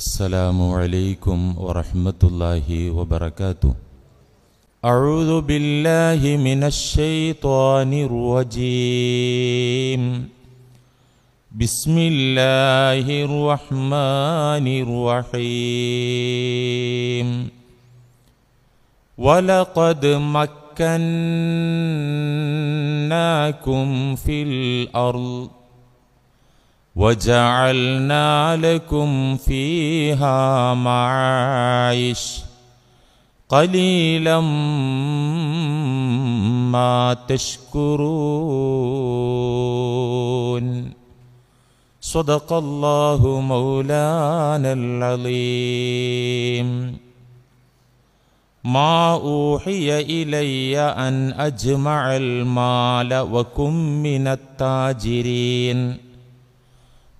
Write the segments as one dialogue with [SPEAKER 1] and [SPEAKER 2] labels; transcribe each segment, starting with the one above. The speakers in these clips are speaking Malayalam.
[SPEAKER 1] السلام عليكم ورحمة الله وبركاته أعوذ بالله من الشيطان الرجيم بسم الله الرحمن الرحيم ولقد مكناكم في الأرض وجعلنا لكم فيها معايش قليلا ما تشكرون صدق الله مولانا العظيم ما اوحي الي ان اجمع المال وكن من التاجرين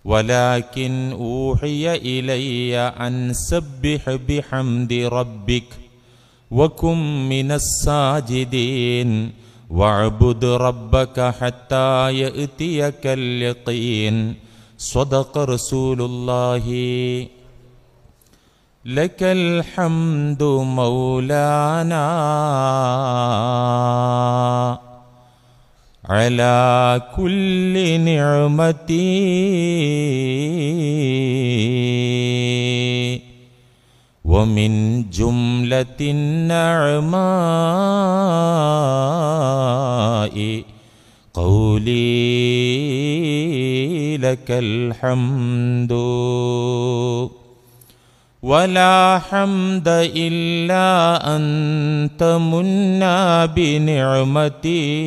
[SPEAKER 1] ولكن أوحي إلي أن سبح بحمد ربك وكن من الساجدين واعبد ربك حتى يأتيك اليقين صدق رسول الله لك الحمد مولانا على كل نعمة ومن جملة النعماء قولي لك الحمد ولا حمد إلا أنت منا بنعمتي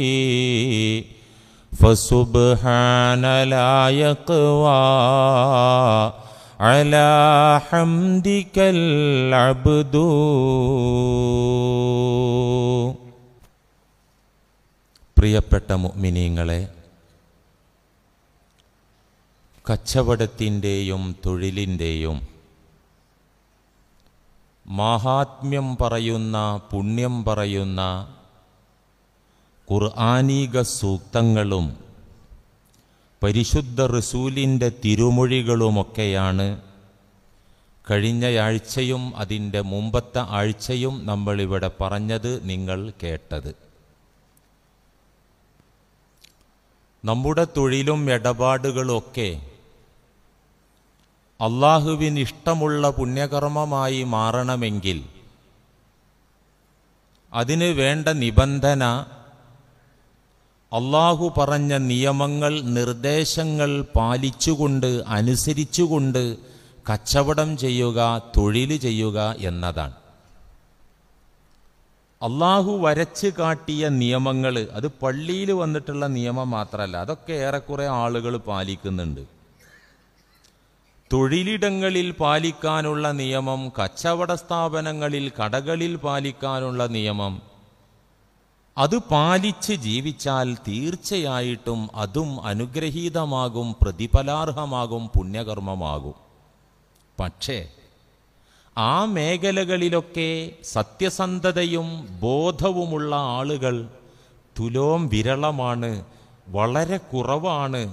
[SPEAKER 1] فسبحان لا يقوى على حمدك العبد പ്രിയപ്പെട്ട മുഅ്മിനീങ്ങളെ കച്ചവടത്തിൻ്റെയും തൊഴിലിൻ്റെയും മാഹാത്മ്യം പറയുന്ന പുണ്യം പറയുന്ന ഖുർആാനീക സൂക്തങ്ങളും പരിശുദ്ധ റസൂലിൻ്റെ തിരുമൊഴികളുമൊക്കെയാണ് കഴിഞ്ഞയാഴ്ചയും അതിൻ്റെ മുമ്പത്തെ ആഴ്ചയും നമ്മളിവിടെ പറഞ്ഞത് നിങ്ങൾ കേട്ടത് നമ്മുടെ തൊഴിലും ഇടപാടുകളൊക്കെ അള്ളാഹുവിന് ഇഷ്ടമുള്ള പുണ്യകർമ്മമായി മാറണമെങ്കിൽ അതിന് വേണ്ട നിബന്ധന അള്ളാഹു പറഞ്ഞ നിയമങ്ങൾ നിർദ്ദേശങ്ങൾ പാലിച്ചുകൊണ്ട് അനുസരിച്ചുകൊണ്ട് കച്ചവടം ചെയ്യുക തൊഴിൽ ചെയ്യുക എന്നതാണ് അള്ളാഹു വരച്ച് കാട്ടിയ നിയമങ്ങൾ അത് പള്ളിയിൽ വന്നിട്ടുള്ള നിയമം മാത്രമല്ല അതൊക്കെ ഏറെക്കുറെ ആളുകൾ പാലിക്കുന്നുണ്ട് തൊഴിലിടങ്ങളിൽ പാലിക്കാനുള്ള നിയമം കച്ചവട സ്ഥാപനങ്ങളിൽ കടകളിൽ പാലിക്കാനുള്ള നിയമം അത് പാലിച്ച് ജീവിച്ചാൽ തീർച്ചയായിട്ടും അതും അനുഗ്രഹീതമാകും പ്രതിഫലാർഹമാകും പുണ്യകർമ്മമാകും പക്ഷേ ആ മേഖലകളിലൊക്കെ സത്യസന്ധതയും ബോധവുമുള്ള ആളുകൾ തുലോം വിരളമാണ് വളരെ കുറവാണ്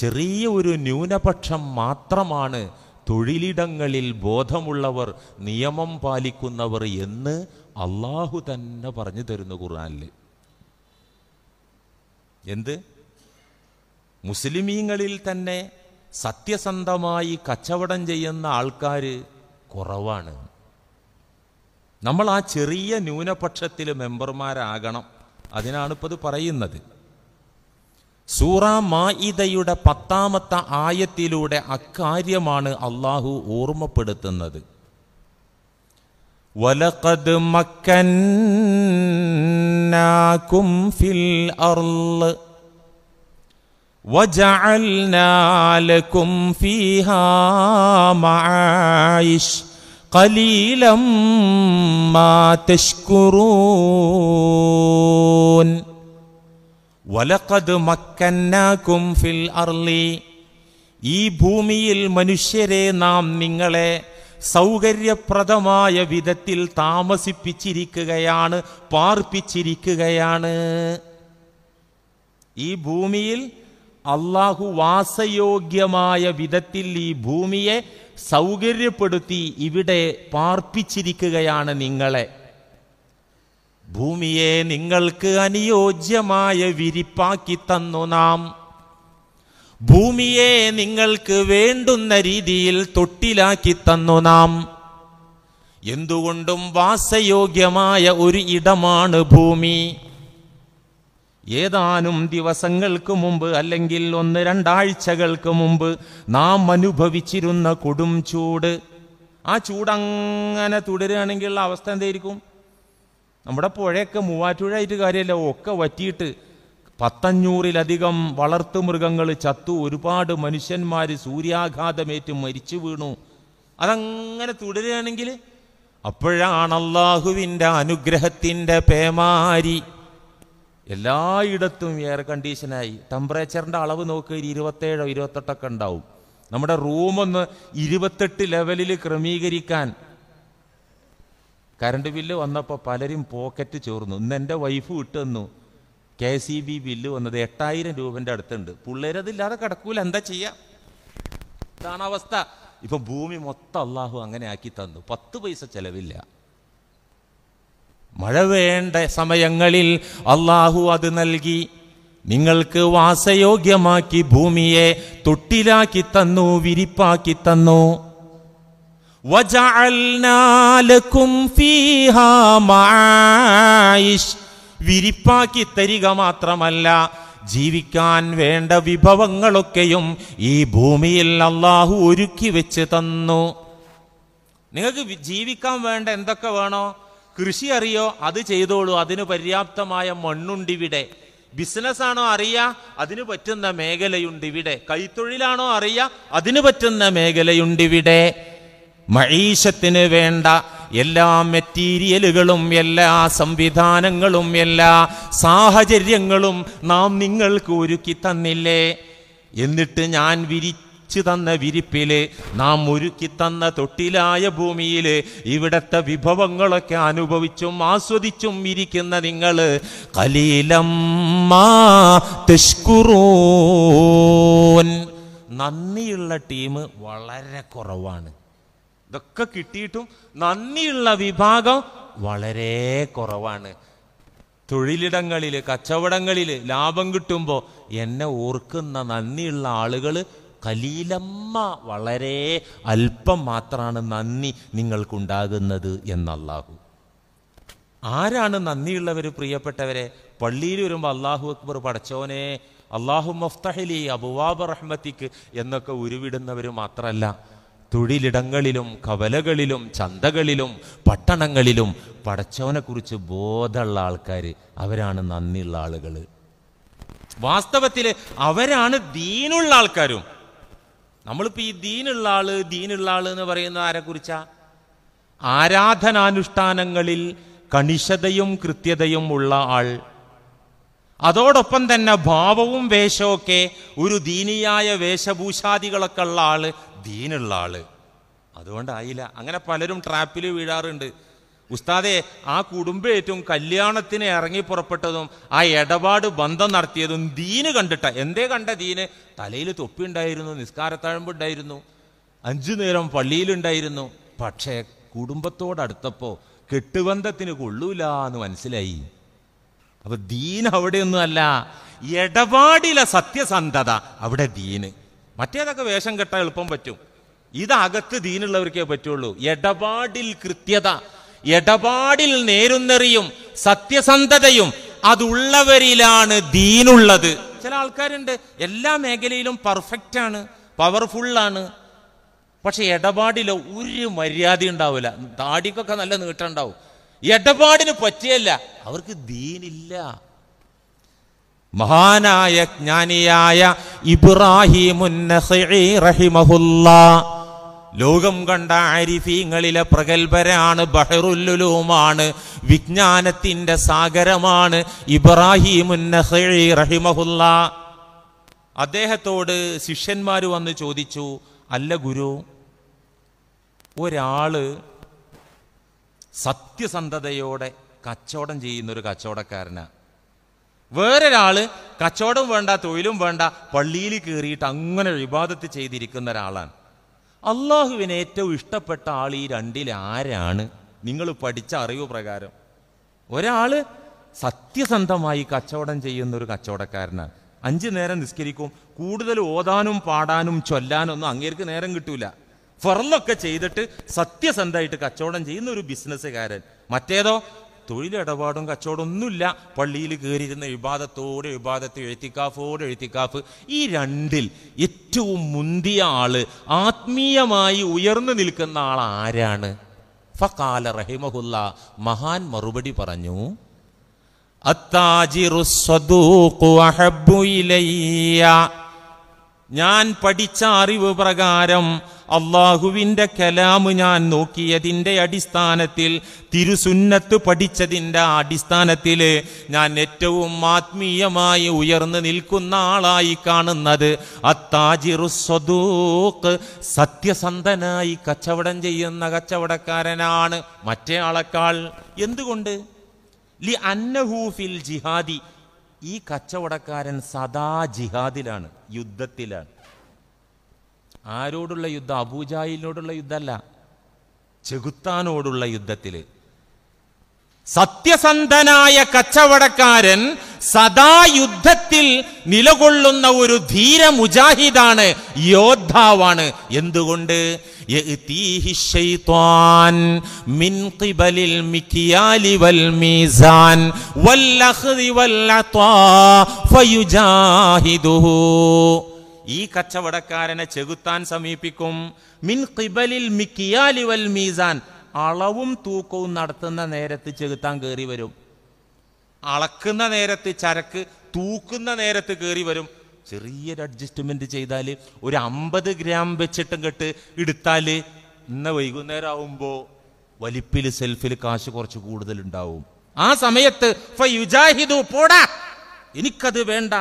[SPEAKER 1] ചെറിയ ഒരു ന്യൂനപക്ഷം മാത്രമാണ് തൊഴിലിടങ്ങളിൽ ബോധമുള്ളവർ നിയമം പാലിക്കുന്നവർ എന്ന് അള്ളാഹു തന്നെ പറഞ്ഞു തരുന്നു ഖുർആാനിൽ എന്ത് മുസ്ലിമീങ്ങളിൽ തന്നെ സത്യസന്ധമായി കച്ചവടം ചെയ്യുന്ന ആൾക്കാർ കുറവാണ് നമ്മൾ ആ ചെറിയ ന്യൂനപക്ഷത്തിൽ മെമ്പർമാരാകണം അതിനാണിപ്പോൾ അത് പറയുന്നത് സൂറ മായിദയുടെ പത്താമത്തെ ആയത്തിലൂടെ അക്കാര്യമാണ് അള്ളാഹു ഓർമ്മപ്പെടുത്തുന്നത് വലഖദ് മക്കന്നാകും ഫിൽ അർള് وجعلنا لكم فيها معايش قليلا ما تشكرون വലക്കത് മക്കന്നാക്കും ഫിൽ അർലി ഈ ഭൂമിയിൽ മനുഷ്യരെ നാം നിങ്ങളെ സൗകര്യപ്രദമായ വിധത്തിൽ താമസിപ്പിച്ചിരിക്കുകയാണ് പാർപ്പിച്ചിരിക്കുകയാണ് ഈ ഭൂമിയിൽ അള്ളാഹു വാസയോഗ്യമായ വിധത്തിൽ ഈ ഭൂമിയെ സൗകര്യപ്പെടുത്തി ഇവിടെ പാർപ്പിച്ചിരിക്കുകയാണ് നിങ്ങളെ ഭൂമിയെ നിങ്ങൾക്ക് അനുയോജ്യമായ വിരിപ്പാക്കി തന്നു നാം ഭൂമിയെ നിങ്ങൾക്ക് വേണ്ടുന്ന രീതിയിൽ തൊട്ടിലാക്കി തന്നു നാം എന്തുകൊണ്ടും വാസയോഗ്യമായ ഒരു ഇടമാണ് ഭൂമി ഏതാനും ദിവസങ്ങൾക്ക് മുമ്പ് അല്ലെങ്കിൽ ഒന്ന് രണ്ടാഴ്ചകൾക്ക് മുമ്പ് നാം അനുഭവിച്ചിരുന്ന കൊടും ചൂട് ആ ചൂടങ്ങനെ തുടരുകയാണെങ്കിലുള്ള അവസ്ഥ എന്തായിരിക്കും നമ്മുടെ പുഴയൊക്കെ മൂവാറ്റുഴായിട്ട് കാര്യമല്ല ഒക്കെ വറ്റിയിട്ട് പത്തഞ്ഞൂറിലധികം വളർത്തു മൃഗങ്ങൾ ചത്തു ഒരുപാട് മനുഷ്യന്മാർ സൂര്യാഘാതമേറ്റ് മരിച്ചു വീണു അതങ്ങനെ തുടരുകയാണെങ്കിൽ അപ്പോഴാണ് അള്ളാഹുവിൻ്റെ അനുഗ്രഹത്തിൻ്റെ പേമാരി എല്ലായിടത്തും എയർ കണ്ടീഷനായി ടെമ്പറേച്ചറിൻ്റെ അളവ് നോക്കുക ഇരുപത്തേഴോ ഇരുപത്തെട്ടൊക്കെ ഉണ്ടാവും നമ്മുടെ റൂമൊന്ന് ഇരുപത്തെട്ട് ലെവലിൽ ക്രമീകരിക്കാൻ കറണ്ട് ബില്ല് വന്നപ്പോൾ പലരും പോക്കറ്റ് ചോർന്നു ഇന്ന് എൻ്റെ വൈഫ് ഇട്ടുതന്നു കെ സി ബി ബില്ല് വന്നത് എട്ടായിരം രൂപൻ്റെ അടുത്തുണ്ട് പിള്ളേരതില്ലാതെ കിടക്കൂല എന്താ ചെയ്യാം ഇതാണ് അവസ്ഥ ഇപ്പൊ ഭൂമി മൊത്തം അള്ളാഹു അങ്ങനെ ആക്കി തന്നു പത്ത് പൈസ ചെലവില്ല മഴ വേണ്ട സമയങ്ങളിൽ അള്ളാഹു അത് നൽകി നിങ്ങൾക്ക് വാസയോഗ്യമാക്കി ഭൂമിയെ തൊട്ടിലാക്കി തന്നു വിരിപ്പാക്കി തന്നു വിരിപ്പാക്കി തരിക മാത്രമല്ല ജീവിക്കാൻ വേണ്ട വിഭവങ്ങളൊക്കെയും ഈ ഭൂമിയിൽ അള്ളാഹു ഒരുക്കി വെച്ച് തന്നു നിങ്ങൾക്ക് ജീവിക്കാൻ വേണ്ട എന്തൊക്കെ വേണോ കൃഷി അറിയോ അത് ചെയ്തോളൂ അതിന് പര്യാപ്തമായ മണ്ണുണ്ടിവിടെ ബിസിനസ്സാണോ അറിയ അതിന് പറ്റുന്ന മേഖലയുണ്ടിവിടെ കൈത്തൊഴിലാണോ അറിയ അതിന് പറ്റുന്ന മേഖലയുണ്ടിവിടെ മഴീശത്തിന് വേണ്ട എല്ലാ മെറ്റീരിയലുകളും എല്ലാ സംവിധാനങ്ങളും എല്ലാ സാഹചര്യങ്ങളും നാം നിങ്ങൾക്ക് ഒരുക്കി തന്നില്ലേ എന്നിട്ട് ഞാൻ വിരിച്ചു തന്ന വിരിപ്പില് നാം ഒരുക്കി തന്ന തൊട്ടിലായ ഭൂമിയിൽ ഇവിടത്തെ വിഭവങ്ങളൊക്കെ അനുഭവിച്ചും ആസ്വദിച്ചും ഇരിക്കുന്ന നിങ്ങൾ കലീലം നന്ദിയുള്ള ടീം വളരെ കുറവാണ് ഇതൊക്കെ കിട്ടിയിട്ടും നന്ദിയുള്ള വിഭാഗം വളരെ കുറവാണ് തൊഴിലിടങ്ങളിൽ കച്ചവടങ്ങളിൽ ലാഭം കിട്ടുമ്പോൾ എന്നെ ഓർക്കുന്ന നന്ദിയുള്ള ആളുകൾ കലീലമ്മ വളരെ അല്പം മാത്രമാണ് നന്ദി നിങ്ങൾക്കുണ്ടാകുന്നത് എന്നല്ലാഹു ആരാണ് നന്ദിയുള്ളവർ പ്രിയപ്പെട്ടവരെ പള്ളിയിൽ വരുമ്പോൾ അള്ളാഹു അക്ബർ പടച്ചോനെ അള്ളാഹു മഫ്തഹലി അബുവാബ് റഹ്മത്തിക്ക് എന്നൊക്കെ ഉരുവിടുന്നവർ മാത്രമല്ല തൊഴിലിടങ്ങളിലും കവലകളിലും ചന്തകളിലും പട്ടണങ്ങളിലും പടച്ചവനെക്കുറിച്ച് ബോധമുള്ള ആൾക്കാർ അവരാണ് നന്ദിയുള്ള ആളുകൾ വാസ്തവത്തിൽ അവരാണ് ദീനുള്ള ആൾക്കാരും നമ്മളിപ്പോൾ ഈ ദീനുള്ള ആള് ദീനുള്ള ആള് എന്ന് പറയുന്ന ആരെക്കുറിച്ചാ ആരാധനാനുഷ്ഠാനങ്ങളിൽ കണിശതയും കൃത്യതയും ഉള്ള ആൾ അതോടൊപ്പം തന്നെ ഭാവവും വേഷമൊക്കെ ഒരു ദീനിയായ വേഷഭൂഷാദികളൊക്കെ ഉള്ള ആള് ദീനുള്ള ആള് അതുകൊണ്ടായില്ല അങ്ങനെ പലരും ട്രാപ്പിൽ വീഴാറുണ്ട് ഉസ്താദെ ആ ഏറ്റവും കല്യാണത്തിന് ഇറങ്ങി പുറപ്പെട്ടതും ആ ഇടപാട് ബന്ധം നടത്തിയതും ദീന് കണ്ടിട്ട എന്തേ കണ്ട ദീന് തലയിൽ തൊപ്പി ഉണ്ടായിരുന്നു നിസ്കാരത്താഴമ്പുണ്ടായിരുന്നു അഞ്ചു നേരം പള്ളിയിലുണ്ടായിരുന്നു പക്ഷേ കുടുംബത്തോടടുത്തപ്പോ കെട്ടുബന്ധത്തിന് കൊള്ളൂല എന്ന് മനസ്സിലായി അപ്പൊ ദീൻ അവിടെയൊന്നും അല്ല സത്യസന്ധത അവിടെ ദീന് മറ്റേതൊക്കെ വേഷം കെട്ടാൻ എളുപ്പം പറ്റും ഇതകത്ത് ദീനുള്ളവർക്കേ പറ്റുള്ളൂ ഇടപാടിൽ കൃത്യത ഇടപാടിൽ നേരുന്നെറിയും സത്യസന്ധതയും അതുള്ളവരിലാണ് ദീനുള്ളത് ചില ആൾക്കാരുണ്ട് എല്ലാ മേഖലയിലും പെർഫെക്റ്റ് ആണ് പവർഫുള്ളാണ് പക്ഷെ ഇടപാടിലോ ഒരു മര്യാദ ഉണ്ടാവില്ല താടിക്കൊക്കെ നല്ല നീട്ടം ഉണ്ടാവും ഇടപാടിന് പറ്റിയല്ല അവർക്ക് ദീനില്ല മഹാനായ ജ്ഞാനിയായ ഇബ്രാഹിമുല്ല ലോകം കണ്ട അരിഫീങ്ങളിലെ പ്രഗത്ഭരാണ് ബഹറുല്ലുലുമാണ് വിജ്ഞാനത്തിന്റെ സാഗരമാണ് ഇബ്രാഹിമുല്ല അദ്ദേഹത്തോട് ശിഷ്യന്മാർ വന്ന് ചോദിച്ചു അല്ല ഗുരു ഒരാള് സത്യസന്ധതയോടെ കച്ചവടം ചെയ്യുന്നൊരു കച്ചവടക്കാരനാണ് വേറൊരാൾ കച്ചവടം വേണ്ട തൊഴിലും വേണ്ട പള്ളിയിൽ കയറിയിട്ട് അങ്ങനെ വിവാദത്ത് ചെയ്തിരിക്കുന്ന ഒരാളാണ് അള്ളാഹുവിന് ഏറ്റവും ഇഷ്ടപ്പെട്ട ആൾ ഈ രണ്ടിൽ ആരാണ് നിങ്ങൾ പഠിച്ച അറിവ് പ്രകാരം ഒരാൾ സത്യസന്ധമായി കച്ചവടം ചെയ്യുന്ന ഒരു കച്ചവടക്കാരനാണ് അഞ്ചു നേരം നിസ്കരിക്കും കൂടുതൽ ഓതാനും പാടാനും ചൊല്ലാനൊന്നും അങ്ങേർക്ക് നേരം കിട്ടൂല ഫറലൊക്കെ ചെയ്തിട്ട് സത്യസന്ധമായിട്ട് കച്ചവടം ചെയ്യുന്ന ഒരു ബിസിനസ്സുകാരൻ മറ്റേതോ തൊഴിലിടപാടും കച്ചവടമൊന്നുമില്ല പള്ളിയിൽ കയറിയിരുന്ന വിവാദത്തോടെ വിവാദത്തെ എഴുത്തിക്കാഫോടെ എഴുത്തിക്കാഫ് ഈ രണ്ടിൽ ഏറ്റവും മുന്തിയ ആള് ആത്മീയമായി ഉയർന്നു നിൽക്കുന്ന ആൾ ആരാണ് ഫക്കാല റഹിമഹുല്ല മഹാൻ മറുപടി പറഞ്ഞു അത്താജിറു സ്വദൂഖു അഹബ്ബു ഇലയ്യ ഞാൻ പഠിച്ച അറിവ് പ്രകാരം അള്ളാഹുവിൻ്റെ കലാമ് ഞാൻ നോക്കിയതിൻ്റെ അടിസ്ഥാനത്തിൽ തിരുസുന്നത്ത് പഠിച്ചതിൻ്റെ അടിസ്ഥാനത്തിൽ ഞാൻ ഏറ്റവും ആത്മീയമായി ഉയർന്നു നിൽക്കുന്ന ആളായി കാണുന്നത് അത്താജിറു സത്യസന്ധനായി കച്ചവടം ചെയ്യുന്ന കച്ചവടക്കാരനാണ് മറ്റേ ആളെക്കാൾ എന്തുകൊണ്ട് ലി അന്നഹൂഫിൽ ജിഹാദി ഈ കച്ചവടക്കാരൻ സദാ ജിഹാദിലാണ് യുദ്ധത്തിലാണ് ആരോടുള്ള യുദ്ധം അബൂജായിലിനോടുള്ള യുദ്ധമല്ല ചെകുത്താനോടുള്ള യുദ്ധത്തിൽ സത്യസന്ധനായ കച്ചവടക്കാരൻ സദാ യുദ്ധത്തിൽ നിലകൊള്ളുന്ന ഒരു ധീര മുജാഹിദാണ് യോദ്ധാവാണ് എന്തുകൊണ്ട് ഈ കച്ചവടക്കാരനെ ചെകുത്താൻ സമീപിക്കും മിൻ കിബലിൽ മിക്കിയാലിവൽ മീസാൻ അളവും തൂക്കവും നടത്തുന്ന നേരത്ത് ചെകുത്താൻ കയറി വരും അളക്കുന്ന നേരത്ത് ചരക്ക് തൂക്കുന്ന നേരത്ത് കയറി വരും ചെറിയൊരു അഡ്ജസ്റ്റ്മെന്റ് ചെയ്താൽ ഒരു അമ്പത് ഗ്രാം വെച്ചിട്ടും കെട്ട് എടുത്താൽ ഇന്ന് വൈകുന്നേരം ആവുമ്പോൾ വലിപ്പിൽ സെൽഫിൽ കാശ് കുറച്ച് കൂടുതൽ ഉണ്ടാവും ആ സമയത്ത് പോടാ എനിക്കത് വേണ്ട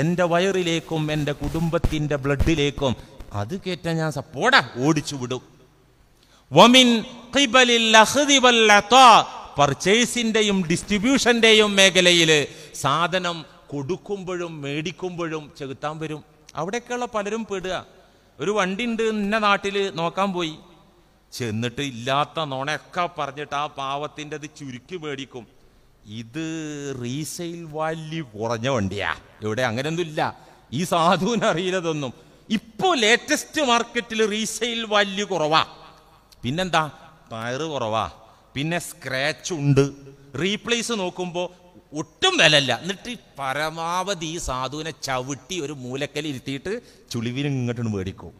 [SPEAKER 1] എൻ്റെ വയറിലേക്കും എൻ്റെ കുടുംബത്തിൻ്റെ ബ്ലഡിലേക്കും അത് കേറ്റാൻ ഞാൻ സപ്പോടാ ഓടിച്ചു വിടും പർച്ചേസിൻ്റെയും ഡിസ്ട്രിബ്യൂഷൻ്റെയും മേഖലയിൽ സാധനം കൊടുക്കുമ്പോഴും മേടിക്കുമ്പോഴും ചെകുത്താൻ വരും അവിടെയൊക്കെയുള്ള പലരും പെടുക ഒരു വണ്ടി ഉണ്ട് ഇന്ന നാട്ടിൽ നോക്കാൻ പോയി ചെന്നിട്ട് ഇല്ലാത്ത നോണയൊക്കെ പറഞ്ഞിട്ട് ആ പാവത്തിൻ്റെ അത് ചുരുക്കി മേടിക്കും ഇത് റീസെയിൽ വാല്യൂ കുറഞ്ഞ വണ്ടിയാ ഇവിടെ അങ്ങനെയൊന്നും ഇല്ല ഈ സാധുവിന് അറിയില്ലതൊന്നും ഇപ്പോൾ ലേറ്റസ്റ്റ് മാർക്കറ്റിൽ റീസെയിൽ വാല്യൂ കുറവാ പിന്നെന്താ പയറ് കുറവാ പിന്നെ സ്ക്രാച്ച് ഉണ്ട് റീപ്ലേസ് നോക്കുമ്പോൾ ഒട്ടും വിലല്ല എന്നിട്ട് പരമാവധി ഈ സാധുവിനെ ചവിട്ടി ഒരു മൂലക്കൽ ഇരുത്തിയിട്ട് ചുളിവിന് ഇങ്ങോട്ട് മേടിക്കും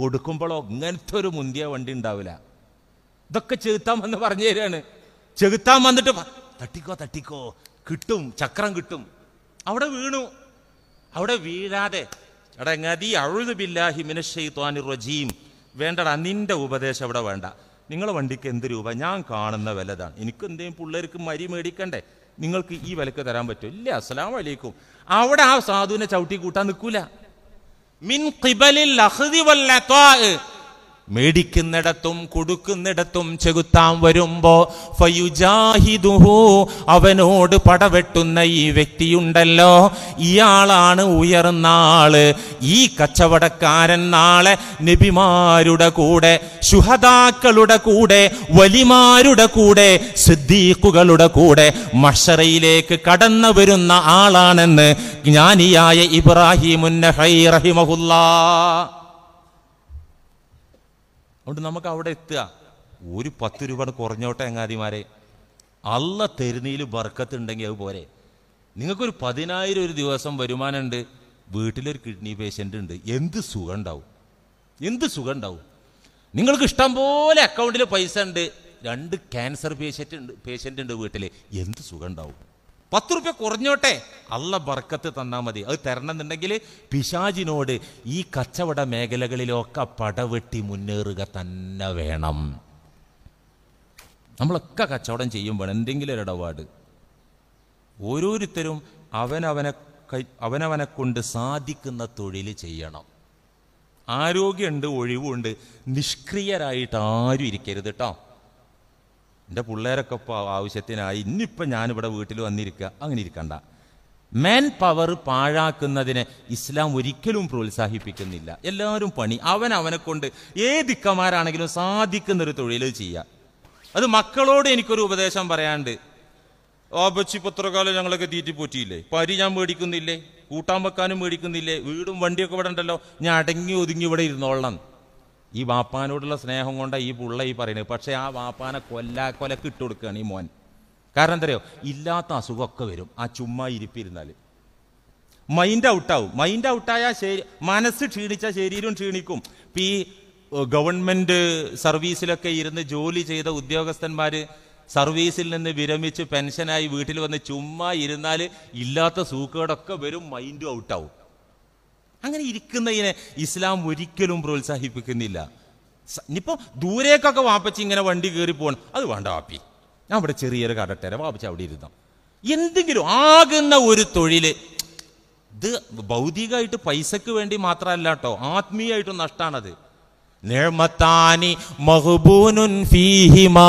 [SPEAKER 1] കൊടുക്കുമ്പോഴോ ഇങ്ങനത്തെ ഒരു മുന്തിയ വണ്ടി ഉണ്ടാവില്ല ഇതൊക്കെ ചെകുത്താൻ വന്ന് പറഞ്ഞു തരികയാണ് ചെകുത്താൻ വന്നിട്ട് തട്ടിക്കോ തട്ടിക്കോ കിട്ടും ചക്രം കിട്ടും അവിടെ വീണു അവിടെ വീഴാതെ എടാ എങ്ങാതി അഴുതുബില്ലാഹിമിനഷെയ്ത്വാനി റജീം വേണ്ടടാ നിന്റെ ഉപദേശം അവിടെ വേണ്ട നിങ്ങളുടെ വണ്ടിക്ക് എന്ത് രൂപ ഞാൻ കാണുന്ന വിലതാണ് എനിക്ക് എന്തെങ്കിലും പിള്ളേർക്ക് മരി മേടിക്കണ്ടേ നിങ്ങൾക്ക് ഈ വിലക്ക് തരാൻ പറ്റും ഇല്ല അസ്സലാം വലൈക്കും അവിടെ ആ സാധുവിനെ ചവിട്ടി കൂട്ടാൻ നിൽക്കൂല മിൻ മേടിക്കുന്നിടത്തും കൊടുക്കുന്നിടത്തും ചെകുത്താൻ വരുമ്പോ ഫയുജാഹിദുഹു അവനോട് പടവെട്ടുന്ന ഈ വ്യക്തിയുണ്ടല്ലോ ഇയാളാണ് ഉയർന്ന ആള് ഈ കച്ചവടക്കാരൻ നാളെ നബിമാരുടെ കൂടെ ശുഹദാക്കളുടെ കൂടെ വലിമാരുടെ കൂടെ സിദ്ദീഖുകളുടെ കൂടെ മഷറയിലേക്ക് കടന്നു വരുന്ന ആളാണെന്ന് ജ്ഞാനിയായ ഇബ്രാഹിമുന്നഹൈ റഹിമഹുല്ലാ അതുകൊണ്ട് നമുക്ക് അവിടെ എത്തുക ഒരു പത്ത് രൂപ കുറഞ്ഞോട്ടെ അങ്ങാതിമാരെ അല്ല തരുന്നതിൽ ബർക്കത്തുണ്ടെങ്കിൽ അത് പോരെ നിങ്ങൾക്കൊരു പതിനായിരം ഒരു ദിവസം വരുമാനമുണ്ട് വീട്ടിലൊരു കിഡ്നി പേഷ്യൻ്റ് ഉണ്ട് എന്ത് സുഖം ഉണ്ടാവും എന്ത് സുഖം ഉണ്ടാവും നിങ്ങൾക്ക് ഇഷ്ടം പോലെ അക്കൗണ്ടിൽ പൈസ ഉണ്ട് രണ്ട് ക്യാൻസർ പേഷ്യൻ്റ് ഉണ്ട് പേഷ്യൻ്റ് ഉണ്ട് വീട്ടിൽ എന്ത് സുഖം ഉണ്ടാവും പത്ത് റുപ്യ കുറഞ്ഞോട്ടെ അല്ല ബർക്കത്ത് തന്നാൽ മതി അത് എന്നുണ്ടെങ്കിൽ പിശാജിനോട് ഈ കച്ചവട മേഖലകളിലൊക്കെ പടവെട്ടി മുന്നേറുക തന്നെ വേണം നമ്മളൊക്കെ കച്ചവടം ചെയ്യുമ്പോൾ എന്തെങ്കിലും ഒരു ഇടപാട് ഓരോരുത്തരും അവനവനെ അവനവനെ കൊണ്ട് സാധിക്കുന്ന തൊഴിൽ ചെയ്യണം ആരോഗ്യമുണ്ട് ഒഴിവുണ്ട് നിഷ്ക്രിയരായിട്ട് ആരും ഇരിക്കരുത് കേട്ടോ എൻ്റെ പിള്ളേരൊക്കെ ഇപ്പോൾ ആവശ്യത്തിനായി ഇന്നിപ്പോൾ ഞാനിവിടെ വീട്ടിൽ വന്നിരിക്കുക അങ്ങനെ ഇരിക്കണ്ട മാൻ പവർ പാഴാക്കുന്നതിനെ ഇസ്ലാം ഒരിക്കലും പ്രോത്സാഹിപ്പിക്കുന്നില്ല എല്ലാവരും പണി അവൻ അവനെ കൊണ്ട് ഏതിക്കമാരാണെങ്കിലും സാധിക്കുന്നൊരു തൊഴിൽ ചെയ്യുക അത് മക്കളോട് എനിക്കൊരു ഉപദേശം പറയാണ്ട് ആപച്ചി പത്രകാലം ഞങ്ങളൊക്കെ തീറ്റിപ്പോറ്റിയില്ലേ പരി ഞാൻ മേടിക്കുന്നില്ലേ കൂട്ടാൻ വെക്കാനും മേടിക്കുന്നില്ലേ വീടും വണ്ടിയൊക്കെ ഇവിടെ ഉണ്ടല്ലോ ഞാൻ അടങ്ങി ഒതുങ്ങി ഇവിടെ ഇരുന്നോളണം ഈ വാപ്പാനോടുള്ള സ്നേഹം കൊണ്ടാണ് ഈ പുള്ള ഈ പറയുന്നത് പക്ഷേ ആ വാപ്പാനെ കൊലക്ക് ഇട്ട് കൊടുക്കുകയാണ് ഈ മോൻ കാരണം എന്തറിയോ ഇല്ലാത്ത അസുഖമൊക്കെ വരും ആ ചുമ്മാ ഇരിപ്പിരുന്നാൽ മൈൻഡ് ഔട്ടാവും മൈൻഡ് ഔട്ടായാൽ ശരി മനസ്സ് ക്ഷീണിച്ചാൽ ശരീരം ക്ഷീണിക്കും ഇപ്പം ഈ ഗവൺമെൻറ് സർവീസിലൊക്കെ ഇരുന്ന് ജോലി ചെയ്ത ഉദ്യോഗസ്ഥന്മാർ സർവീസിൽ നിന്ന് വിരമിച്ച് പെൻഷനായി വീട്ടിൽ വന്ന് ചുമ്മാ ഇരുന്നാൽ ഇല്ലാത്ത സൂക്കേടൊക്കെ വരും മൈൻഡും ഔട്ടാവും അങ്ങനെ ഇരിക്കുന്നതിനെ ഇസ്ലാം ഒരിക്കലും പ്രോത്സാഹിപ്പിക്കുന്നില്ല ഇനിയിപ്പോൾ ദൂരേക്കൊക്കെ വാപ്പച്ചി ഇങ്ങനെ വണ്ടി കയറി പോകണം അത് വേണ്ട വാപ്പി ഞാൻ അവിടെ ചെറിയൊരു കടട്ടര വാപ്പച്ചി അവിടെ ഇരുന്നാം എന്തെങ്കിലും ആകുന്ന ഒരു തൊഴിൽ ഇത് ഭൗതികമായിട്ട് പൈസക്ക് വേണ്ടി മാത്രമല്ല കേട്ടോ ആത്മീയമായിട്ട് നഷ്ടമാണത് നിഴമത്താനി മഹബൂനുൻ ഫീഹിമാ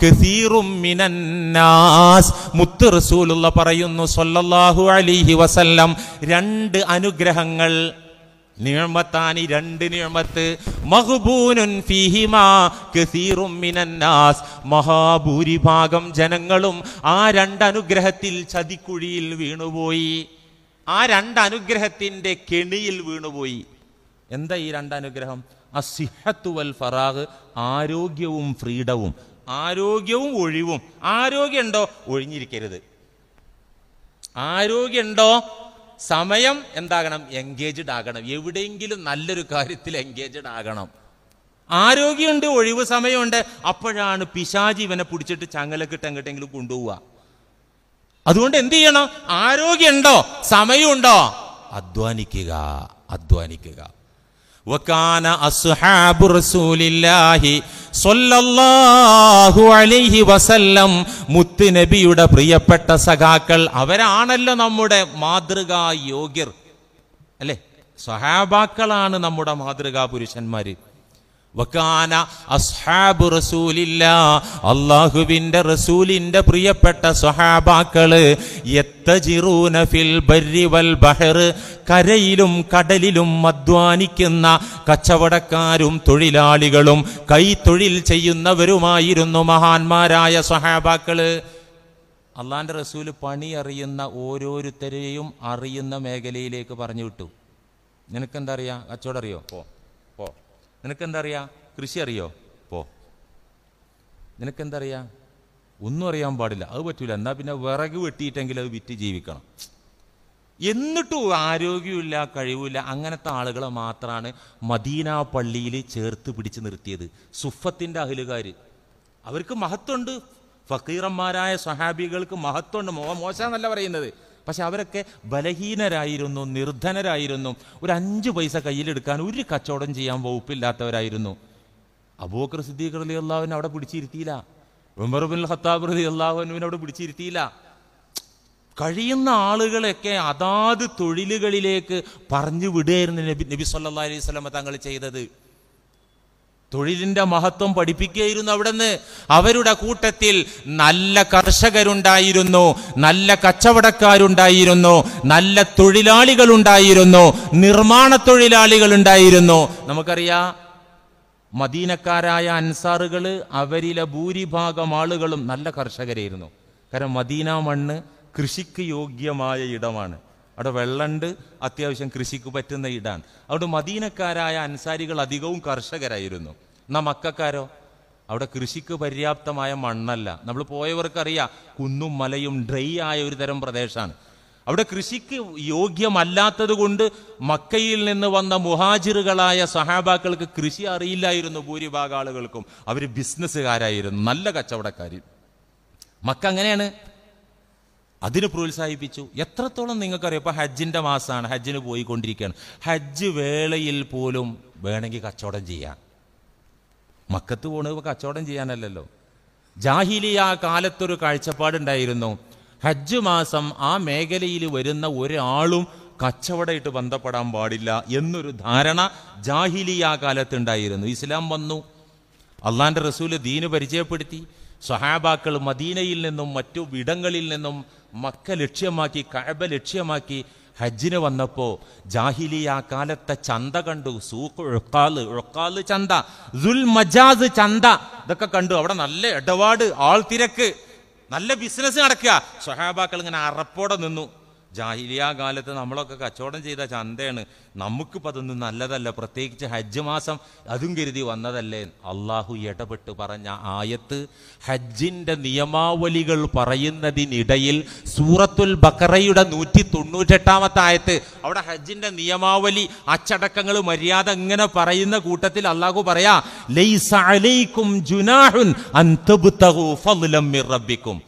[SPEAKER 1] കസീറും മിനന്നാസ് മുത്ത് റസൂലുള്ള പറയുന്നു സൊല്ലാഹു അലിഹി വസല്ലം രണ്ട് അനുഗ്രഹങ്ങൾ നിഴമത്താനി രണ്ട് നിഴമത്ത് മഹബൂനുൻ ഫിഹിമാ കസീറും മിനന്നാസ് മഹാഭൂരിഭാഗം ജനങ്ങളും ആ രണ്ട് അനുഗ്രഹത്തിൽ ചതിക്കുഴിയിൽ വീണുപോയി ആ രണ്ട് അനുഗ്രഹത്തിന്റെ കെണിയിൽ വീണുപോയി എന്താ ഈ രണ്ട് അനുഗ്രഹം അസിഹത്തുവൽ വൽ ഫറാഗ് ആരോഗ്യവും ഫ്രീഡവും ആരോഗ്യവും ഒഴിവും ആരോഗ്യമുണ്ടോ ഒഴിഞ്ഞിരിക്കരുത് ആരോഗ്യമുണ്ടോ സമയം എന്താകണം എൻഗേജ്ഡ് ആകണം എവിടെയെങ്കിലും നല്ലൊരു കാര്യത്തിൽ എൻഗേജ്ഡ് ആകണം ആരോഗ്യമുണ്ട് ഒഴിവ് സമയമുണ്ട് അപ്പോഴാണ് പിശാജി ഇവനെ പിടിച്ചിട്ട് ചങ്ങലക്കിട്ട് എങ്ങോട്ടെങ്കിലും കൊണ്ടുപോവുക അതുകൊണ്ട് എന്ത് ചെയ്യണം ആരോഗ്യമുണ്ടോ സമയമുണ്ടോ അധ്വാനിക്കുക അധ്വാനിക്കുക وكان أصحاب رسول الله അലൈഹി വസല്ലം മുത്തുനബിയുടെ പ്രിയപ്പെട്ട സഖാക്കൾ അവരാണല്ലോ നമ്മുടെ മാതൃകാ യോഗ്യർ അല്ലേ സഹാബാക്കളാണ് നമ്മുടെ മാതൃകാ പുരുഷന്മാര് വകാന അസ്ഹാബു റസൂലില്ല അള്ളാഹുവിൻ്റെ റസൂലിൻ്റെ പ്രിയപ്പെട്ട സ്വഹാബാക്കള് എത്തജിറൂന ഫിൽ ബരി വൽ ബഹർ കരയിലും കടലിലും അധ്വാനിക്കുന്ന കച്ചവടക്കാരും തൊഴിലാളികളും കൈത്തൊഴിൽ ചെയ്യുന്നവരുമായിരുന്നു മഹാന്മാരായ സഹാബാക്കള് അള്ളാന്റെ റസൂല് പണി അറിയുന്ന ഓരോരുത്തരെയും അറിയുന്ന മേഖലയിലേക്ക് പറഞ്ഞു വിട്ടു നിനക്കെന്താ അറിയാം കച്ചവടം അറിയോ പോ പോ നിനക്കെന്തറിയാം കൃഷി അറിയോ പോ നിനക്കെന്തറിയാം ഒന്നും അറിയാൻ പാടില്ല അത് പറ്റൂല എന്നാൽ പിന്നെ വിറക് വെട്ടിയിട്ടെങ്കിൽ അത് വിറ്റ് ജീവിക്കണം എന്നിട്ടും ആരോഗ്യമില്ല കഴിവില്ല അങ്ങനത്തെ ആളുകളെ മാത്രമാണ് മദീന പള്ളിയിൽ ചേർത്ത് പിടിച്ച് നിർത്തിയത് സുഫത്തിൻ്റെ അഹിലുകാർ അവർക്ക് മഹത്വമുണ്ട് ഫക്കീറന്മാരായ സഹാബികൾക്ക് മഹത്വമുണ്ട് മോശമെന്നല്ല പറയുന്നത് പക്ഷെ അവരൊക്കെ ബലഹീനരായിരുന്നു നിർധനരായിരുന്നു ഒരു അഞ്ച് പൈസ കയ്യിലെടുക്കാൻ ഒരു കച്ചവടം ചെയ്യാൻ വകുപ്പില്ലാത്തവരായിരുന്നു അബൂക്കർ സിദ്ദീഖ് അലി അള്ളാഹുവിനെ അവിടെ പിടിച്ചിരുത്തിയില്ല ഉമർബുൽ ഖത്താബ് അലി അള്ളാഹുവിനെ അവിടെ പിടിച്ചിരുത്തിയില്ല കഴിയുന്ന ആളുകളെയൊക്കെ അതാത് തൊഴിലുകളിലേക്ക് പറഞ്ഞു വിടുകയായിരുന്നു നബി നബി സല്ലാ അലൈഹി സ്വലമ തങ്ങൾ ചെയ്തത് തൊഴിലിന്റെ മഹത്വം പഠിപ്പിക്കുകയായിരുന്നു അവിടുന്ന് അവരുടെ കൂട്ടത്തിൽ നല്ല കർഷകരുണ്ടായിരുന്നു നല്ല കച്ചവടക്കാരുണ്ടായിരുന്നു നല്ല തൊഴിലാളികളുണ്ടായിരുന്നു നിർമ്മാണ തൊഴിലാളികളുണ്ടായിരുന്നു നമുക്കറിയാം മദീനക്കാരായ അൻസാറുകൾ അവരിലെ ഭൂരിഭാഗം ആളുകളും നല്ല കർഷകരായിരുന്നു കാരണം മദീന മണ്ണ് കൃഷിക്ക് യോഗ്യമായ ഇടമാണ് അവിടെ വെള്ളമുണ്ട് അത്യാവശ്യം കൃഷിക്ക് പറ്റുന്ന ഇടാണ് അവിടെ മദീനക്കാരായ അൻസാരികൾ അധികവും കർഷകരായിരുന്നു എന്നാ മക്കാരോ അവിടെ കൃഷിക്ക് പര്യാപ്തമായ മണ്ണല്ല നമ്മൾ പോയവർക്കറിയാം കുന്നും മലയും ഡ്രൈ ആയ ഒരു തരം പ്രദേശമാണ് അവിടെ കൃഷിക്ക് യോഗ്യമല്ലാത്തത് കൊണ്ട് മക്കയിൽ നിന്ന് വന്ന മുഹാജിറുകളായ സഹാബാക്കൾക്ക് കൃഷി അറിയില്ലായിരുന്നു ഭൂരിഭാഗം ആളുകൾക്കും അവർ ബിസിനസ്സുകാരായിരുന്നു നല്ല കച്ചവടക്കാർ മക്ക അങ്ങനെയാണ് അതിന് പ്രോത്സാഹിപ്പിച്ചു എത്രത്തോളം നിങ്ങൾക്കറിയാം ഇപ്പോൾ ഹജ്ജിൻ്റെ മാസമാണ് ഹജ്ജിന് പോയിക്കൊണ്ടിരിക്കുകയാണ് ഹജ്ജ് വേളയിൽ പോലും വേണമെങ്കിൽ കച്ചവടം ചെയ്യാം മക്കത്ത് പോണത് കച്ചവടം ചെയ്യാനല്ലല്ലോ ആ കാലത്തൊരു കാഴ്ചപ്പാടുണ്ടായിരുന്നു ഹജ്ജ് മാസം ആ മേഖലയിൽ വരുന്ന ഒരാളും കച്ചവടമായിട്ട് ബന്ധപ്പെടാൻ പാടില്ല എന്നൊരു ധാരണ ജാഹിലിയ കാലത്തുണ്ടായിരുന്നു ഇസ്ലാം വന്നു അള്ളാൻ്റെ റസൂല് ദീന് പരിചയപ്പെടുത്തി സഹാബാക്കൾ മദീനയിൽ നിന്നും മറ്റു വിടങ്ങളിൽ നിന്നും മക്ക ലക്ഷ്യമാക്കി കഴബ ലക്ഷ്യമാക്കി ഹജ്ജിന് വന്നപ്പോൾ ജാഹിലി ആ കാലത്തെ ചന്ത കണ്ടു സൂക്കാല് ഉഴക്കാല് ചന്ത ദുൽ മജാസ് ചന്ത ഇതൊക്കെ കണ്ടു അവിടെ നല്ല ഇടപാട് ആൾ തിരക്ക് നല്ല ബിസിനസ് നടക്കുക സ്വഹാബാക്കൾ ഇങ്ങനെ അറപ്പോടെ നിന്നു ജാഹിലിയ കാലത്ത് നമ്മളൊക്കെ കച്ചവടം ചെയ്ത ചന്തയാണ് നമുക്കിപ്പോൾ അതൊന്നും നല്ലതല്ല പ്രത്യേകിച്ച് ഹജ്ജ് മാസം അതും കരുതി വന്നതല്ലേ അള്ളാഹു ഇടപെട്ട് പറഞ്ഞ ആയത്ത് ഹജ്ജിൻ്റെ നിയമാവലികൾ പറയുന്നതിനിടയിൽ സൂറത്തുൽ ബക്കറയുടെ നൂറ്റി തൊണ്ണൂറ്റെട്ടാമത്തെ ആയത്ത് അവിടെ ഹജ്ജിൻ്റെ നിയമാവലി അച്ചടക്കങ്ങൾ മര്യാദ ഇങ്ങനെ പറയുന്ന കൂട്ടത്തിൽ അള്ളാഹു പറയാ ലൈസ അലൈക്കും ജുനാഹുൻ അൻ തബ്തഗു മിർ റബ്ബിക്കും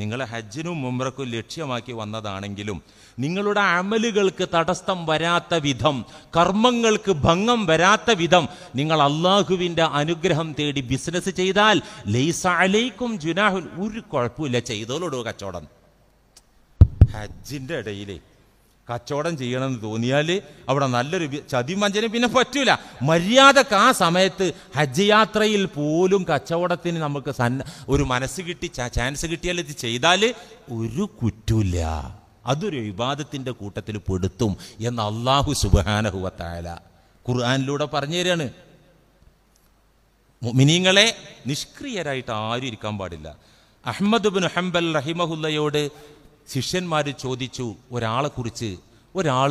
[SPEAKER 1] നിങ്ങളെ ഹജ്ജിനും മുമ്രക്കും ലക്ഷ്യമാക്കി വന്നതാണെങ്കിലും നിങ്ങളുടെ അമലുകൾക്ക് തടസ്സം വരാത്ത വിധം കർമ്മങ്ങൾക്ക് ഭംഗം വരാത്ത വിധം നിങ്ങൾ അള്ളാഹുവിൻ്റെ അനുഗ്രഹം തേടി ബിസിനസ് ചെയ്താൽ ലൈസ അലൈക്കും ജുനാഹുൽ ഒരു കുഴപ്പമില്ല ചെയ്തോളൂ കച്ചവടം ഹജ്ജിൻ്റെ ഇടയിലേ കച്ചവടം ചെയ്യണമെന്ന് തോന്നിയാൽ അവിടെ നല്ലൊരു ചതി വഞ്ചന പിന്നെ പറ്റൂല മര്യാദക്ക് ആ സമയത്ത് ഹജ്ജ് യാത്രയിൽ പോലും കച്ചവടത്തിന് നമുക്ക് സന്ന ഒരു മനസ്സ് കിട്ടി ചാൻസ് കിട്ടിയാൽ ഇത് ചെയ്താൽ ഒരു കുറ്റമില്ല അതൊരു വിവാദത്തിൻ്റെ കൂട്ടത്തിൽ പെടുത്തും എന്ന് അള്ളാഹു സുബാനഹുവത്തായാല ഖുർആാനിലൂടെ പറഞ്ഞു തരികയാണ് മിനിങ്ങളെ നിഷ്ക്രിയരായിട്ട് ആരും ഇരിക്കാൻ പാടില്ല അഹമ്മദ് ബിൻ ഹംബൽ റഹിമഹുല്ലയോട് ശിഷ്യന്മാർ ചോദിച്ചു ഒരാളെ കുറിച്ച് ഒരാൾ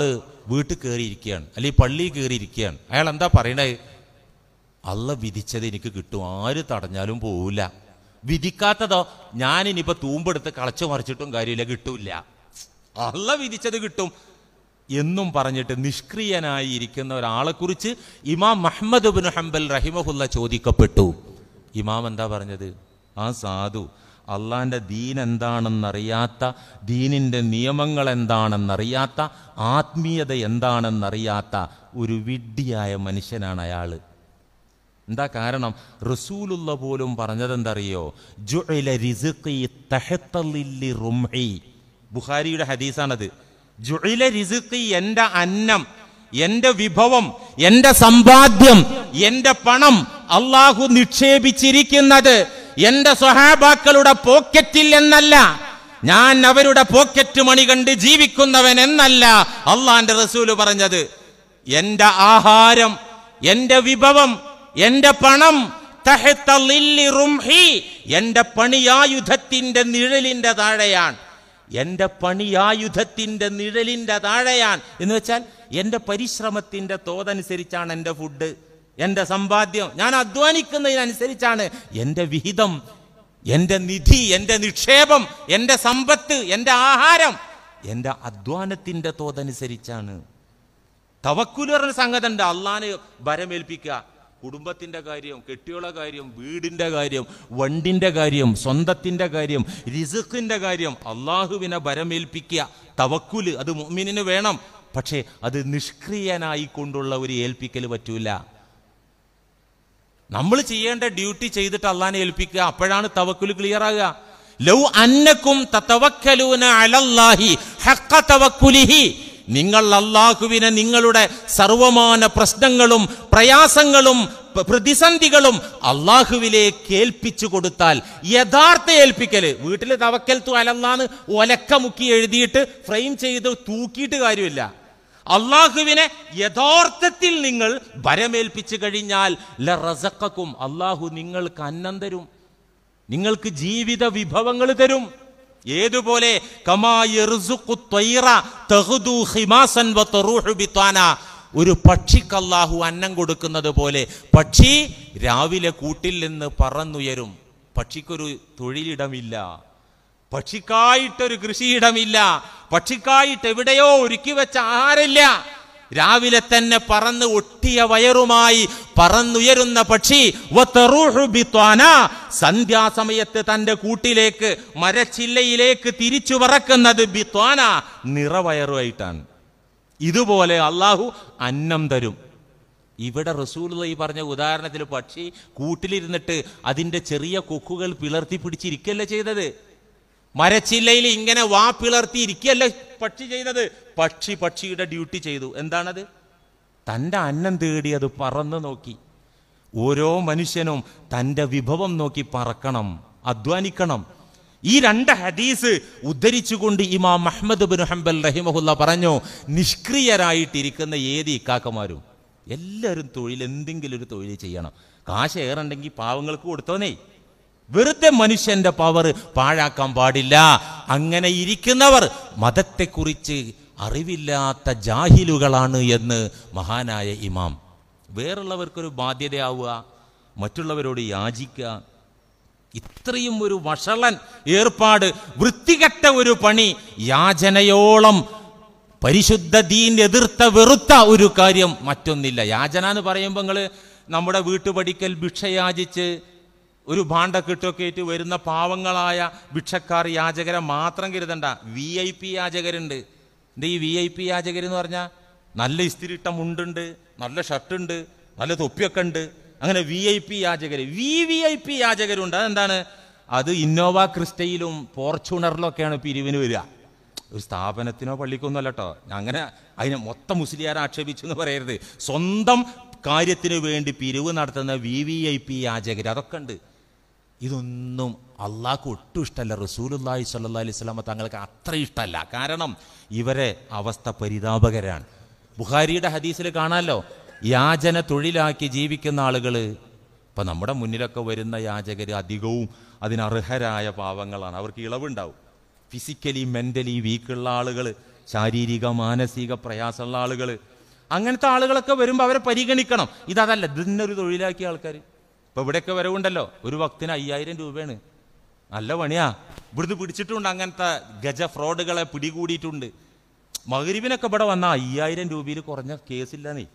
[SPEAKER 1] വീട്ടിൽ കയറിയിരിക്കുകയാണ് അല്ലെങ്കിൽ പള്ളിയിൽ കയറിയിരിക്കുകയാണ് അയാൾ എന്താ പറയണേ അല്ല വിധിച്ചത് എനിക്ക് കിട്ടും ആര് തടഞ്ഞാലും പോവില്ല വിധിക്കാത്തതോ ഞാനിനിപ്പോൾ തൂമ്പെടുത്ത് കളച്ചു മറിച്ചിട്ടും കാര്യമില്ല കിട്ടൂല അല്ല വിധിച്ചത് കിട്ടും എന്നും പറഞ്ഞിട്ട് നിഷ്ക്രിയനായി ഇരിക്കുന്ന ഒരാളെക്കുറിച്ച് ഇമാം മഹമ്മദ് ബിൻ ഹംബൽ റഹിമഹുല്ല ചോദിക്കപ്പെട്ടു ഇമാം എന്താ പറഞ്ഞത് ആ സാധു അള്ളാൻ്റെ ദീൻ എന്താണെന്നറിയാത്ത ദീനിൻ്റെ നിയമങ്ങൾ എന്താണെന്നറിയാത്ത ആത്മീയത എന്താണെന്നറിയാത്ത ഒരു വിഡ്ഢിയായ മനുഷ്യനാണ് അയാൾ എന്താ കാരണം റസൂലുള്ള പോലും പറഞ്ഞതെന്തറിയോ ബുഖാരിയുടെ ഹദീസാണത് ജുഇല എൻ്റെ അന്നം എൻ്റെ വിഭവം എൻ്റെ സമ്പാദ്യം എൻ്റെ പണം അള്ളാഹു നിക്ഷേപിച്ചിരിക്കുന്നത് എന്റെ സ്വഹാബാക്കളുടെ പോക്കറ്റിൽ എന്നല്ല ഞാൻ അവരുടെ പോക്കറ്റ് മണി കണ്ട് ജീവിക്കുന്നവൻ എന്നല്ല അള്ളാന്റെ റസൂല് പറഞ്ഞത് എന്റെ ആഹാരം എന്റെ വിഭവം എന്റെ പണം എന്റെ പണിയായുധത്തിന്റെ നിഴലിന്റെ താഴെയാണ് എന്റെ പണിയായുധത്തിന്റെ നിഴലിന്റെ താഴെയാണ് എന്ന് വെച്ചാൽ എന്റെ പരിശ്രമത്തിന്റെ തോതനുസരിച്ചാണ് എന്റെ ഫുഡ് എൻ്റെ സമ്പാദ്യം ഞാൻ അധ്വാനിക്കുന്നതിനനുസരിച്ചാണ് എൻ്റെ വിഹിതം എൻ്റെ നിധി എൻ്റെ നിക്ഷേപം എൻ്റെ സമ്പത്ത് എൻ്റെ ആഹാരം എൻ്റെ അധ്വാനത്തിൻ്റെ തോതനുസരിച്ചാണ് തവക്കുല പറഞ്ഞ സംഗതി ഉണ്ട് അള്ളാനെ വരമേൽപ്പിക്കുക കുടുംബത്തിൻ്റെ കാര്യം കെട്ടിയുള്ള കാര്യം വീടിൻ്റെ കാര്യം വണ്ടിൻ്റെ കാര്യം സ്വന്തത്തിൻ്റെ കാര്യം റിസുഖിൻ്റെ കാര്യം അള്ളാഹുവിനെ വരമേൽപ്പിക്കുക തവക്കുല് അത് മുഅ്മിനിന് വേണം പക്ഷേ അത് നിഷ്ക്രിയനായിക്കൊണ്ടുള്ള ഒരു ഏൽപ്പിക്കൽ പറ്റൂല നമ്മൾ ചെയ്യേണ്ട ഡ്യൂട്ടി ചെയ്തിട്ട് അള്ളാനെ ഏൽപ്പിക്കുക അപ്പോഴാണ് തവക്കുൽ ക്ലിയർ ആകുക ലൗ അന്നക്കും നിങ്ങൾ അള്ളാഹുവിനെ നിങ്ങളുടെ സർവമാന പ്രശ്നങ്ങളും പ്രയാസങ്ങളും പ്രതിസന്ധികളും അള്ളാഹുവിലേക്ക് ഏൽപ്പിച്ചു കൊടുത്താൽ യഥാർത്ഥ ഏൽപ്പിക്കൽ വീട്ടിൽ തവക്കൽ തു അലന്നാന്ന് ഒലക്കമുക്കി എഴുതിയിട്ട് ഫ്രെയിം ചെയ്ത് തൂക്കിയിട്ട് കാര്യമില്ല അള്ളാഹുവിനെ യഥാർത്ഥത്തിൽ നിങ്ങൾ വരമേൽപ്പിച്ചു കഴിഞ്ഞാൽ ല റസക്കും അള്ളാഹു നിങ്ങൾക്ക് അന്നം തരും നിങ്ങൾക്ക് ജീവിത വിഭവങ്ങൾ തരും ഏതുപോലെ ഒരു പക്ഷിക്ക് അള്ളാഹു അന്നം കൊടുക്കുന്നത് പോലെ പക്ഷി രാവിലെ കൂട്ടിൽ നിന്ന് പറന്നുയരും പക്ഷിക്കൊരു തൊഴിലിടമില്ല പക്ഷിക്കായിട്ടൊരു കൃഷിയിടമില്ല പക്ഷിക്കായിട്ട് എവിടെയോ ഒരുക്കി വെച്ച ആഹാരമില്ല രാവിലെ തന്നെ പറന്ന് ഒട്ടിയ വയറുമായി പറന്നുയരുന്ന പക്ഷി സന്ധ്യാസമയത്ത് തന്റെ കൂട്ടിലേക്ക് മരച്ചില്ലയിലേക്ക് തിരിച്ചു പറക്കുന്നത് ബിത്വാന നിറവയറുമായിട്ടാണ് ഇതുപോലെ അള്ളാഹു അന്നം തരും ഇവിടെ റസൂൽ ഈ പറഞ്ഞ ഉദാഹരണത്തിൽ പക്ഷി കൂട്ടിലിരുന്നിട്ട് അതിന്റെ ചെറിയ കൊക്കുകൾ പിളർത്തി പിടിച്ചിരിക്കല്ലേ ചെയ്തത് മരച്ചില്ലയിൽ ഇങ്ങനെ വാ പിളർത്തി ഇരിക്കുകയല്ല പക്ഷി ചെയ്തത് പക്ഷി പക്ഷിയുടെ ഡ്യൂട്ടി ചെയ്തു എന്താണത് തൻ്റെ അന്നം തേടി അത് പറന്നു നോക്കി ഓരോ മനുഷ്യനും തൻ്റെ വിഭവം നോക്കി പറക്കണം അധ്വാനിക്കണം ഈ രണ്ട് ഹദീസ് ഉദ്ധരിച്ചുകൊണ്ട് ഇമാം മഹമ്മദ് ബിൻ ഹംബൽ റഹിമഹുല്ല പറഞ്ഞു നിഷ്ക്രിയരായിട്ടിരിക്കുന്ന ഏത് ഇക്കാക്കമാരും എല്ലാവരും തൊഴിൽ എന്തെങ്കിലും ഒരു തൊഴിൽ ചെയ്യണം കാശ് ഏറുണ്ടെങ്കിൽ പാവങ്ങൾക്ക് കൊടുത്തോന്നേ വെറുതെ മനുഷ്യന്റെ പവർ പാഴാക്കാൻ പാടില്ല അങ്ങനെ ഇരിക്കുന്നവർ മതത്തെക്കുറിച്ച് അറിവില്ലാത്ത ജാഹിലുകളാണ് എന്ന് മഹാനായ ഇമാം വേറുള്ളവർക്കൊരു ബാധ്യതയാവുക മറ്റുള്ളവരോട് യാചിക്കുക ഇത്രയും ഒരു വഷളൻ ഏർപ്പാട് വൃത്തികെട്ട ഒരു പണി യാചനയോളം പരിശുദ്ധ ദീൻ എതിർത്ത വെറുത്ത ഒരു കാര്യം മറ്റൊന്നില്ല യാചന എന്ന് പറയുമ്പോൾ നിങ്ങൾ നമ്മുടെ വീട്ടുപടിക്കൽ ഭിക്ഷ യാചിച്ച് ഒരു ഭാണ്ട കിട്ടൊക്കെയിട്ട് വരുന്ന പാവങ്ങളായ ഭിക്ഷക്കാർ യാചകരെ മാത്രം കരുതണ്ട വി ഐ പി യാചകരുണ്ട് എൻ്റെ ഈ വി ഐ പി എന്ന് പറഞ്ഞാൽ നല്ല ഇസ്തിരിട്ട മുണ്ടുണ്ട് നല്ല ഷർട്ടുണ്ട് നല്ല തൊപ്പിയൊക്കെ ഉണ്ട് അങ്ങനെ വി ഐ പി യാചകർ വി വി ഐ പി യാചകരുണ്ട് അതെന്താണ് അത് ഇന്നോവ ക്രിസ്റ്റയിലും ഒക്കെയാണ് പിരിവിന് വരിക ഒരു സ്ഥാപനത്തിനോ പള്ളിക്കൊന്നും അല്ല കേട്ടോ അങ്ങനെ അതിനെ മൊത്തം മുസ്ലിയാരെ ആക്ഷേപിച്ചു എന്ന് പറയരുത് സ്വന്തം കാര്യത്തിനു വേണ്ടി പിരിവ് നടത്തുന്ന വി വി ഐ പി യാചകർ അതൊക്കെ ഉണ്ട് ഇതൊന്നും അള്ളാഹ്ക്ക് ഒട്ടും ഇഷ്ടമല്ല റസൂലുല്ലാഹി സല്ല അലൈഹി സ്വലാമ തങ്ങൾക്ക് അത്ര ഇഷ്ടമല്ല കാരണം ഇവരെ അവസ്ഥ പരിതാപകരാണ് ബുഖാരിയുടെ ഹദീസിൽ കാണാമല്ലോ യാചന തൊഴിലാക്കി ജീവിക്കുന്ന ആളുകൾ ഇപ്പം നമ്മുടെ മുന്നിലൊക്കെ വരുന്ന യാചകർ അധികവും അതിനർഹരായ പാവങ്ങളാണ് അവർക്ക് ഇളവുണ്ടാവും ഫിസിക്കലി മെൻ്റലി വീക്കുള്ള ആളുകൾ ശാരീരിക മാനസിക പ്രയാസമുള്ള ആളുകൾ അങ്ങനത്തെ ആളുകളൊക്കെ വരുമ്പോൾ അവരെ പരിഗണിക്കണം ഇതല്ല ഇതിനൊരു തൊഴിലാക്കിയ ആൾക്കാർ ഇപ്പോൾ ഇവിടെയൊക്കെ വരവുണ്ടല്ലോ ഒരു വക്തിന് അയ്യായിരം രൂപയാണ് നല്ല പണിയാ ഇവിടുന്ന് പിടിച്ചിട്ടുണ്ട് അങ്ങനത്തെ ഗജ ഫ്രോഡുകളെ പിടികൂടിയിട്ടുണ്ട് മകരീബിനൊക്കെ ഇവിടെ വന്ന അയ്യായിരം രൂപയിൽ കുറഞ്ഞ കേസില്ല നീ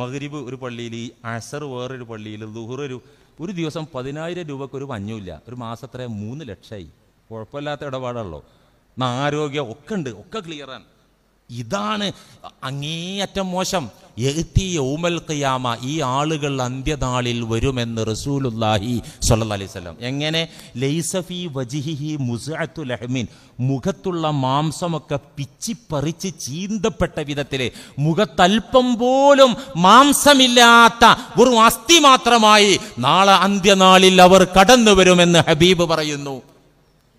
[SPEAKER 1] മഹരീബ് ഒരു പള്ളിയിൽ ഈ അസർ വേറൊരു പള്ളിയിൽ ദുഹർ ഒരു ഒരു ദിവസം പതിനായിരം രൂപക്ക് ഒരു മഞ്ഞുമില്ല ഒരു മാസത്ര മൂന്ന് ലക്ഷമായി കുഴപ്പമില്ലാത്ത ഇടപാടാണല്ലോ ആരോഗ്യം ഒക്കെ ഉണ്ട് ഒക്കെ ക്ലിയറാണ് ഇതാണ് അങ്ങേയറ്റം മോശം എത്തി യൗമൽ ഖിയാമ ഈ ആളുകൾ അന്ത്യനാളിൽ വരുമെന്ന് റസൂലുല്ലാഹി സല്ല അലൈഹി സ്വലം എങ്ങനെ ലൈസഫി വജിഹിഹി മുസഅത്തു ലഹ്മീൻ മുഖത്തുള്ള മാംസമൊക്കെ പിച്ചിപ്പറിച്ച് ചീന്തപ്പെട്ട വിധത്തിൽ മുഖത്തൽപ്പം പോലും മാംസമില്ലാത്ത ഒരു അസ്ഥി മാത്രമായി നാളെ അന്ത്യനാളിൽ അവർ കടന്നു വരുമെന്ന് ഹബീബ് പറയുന്നു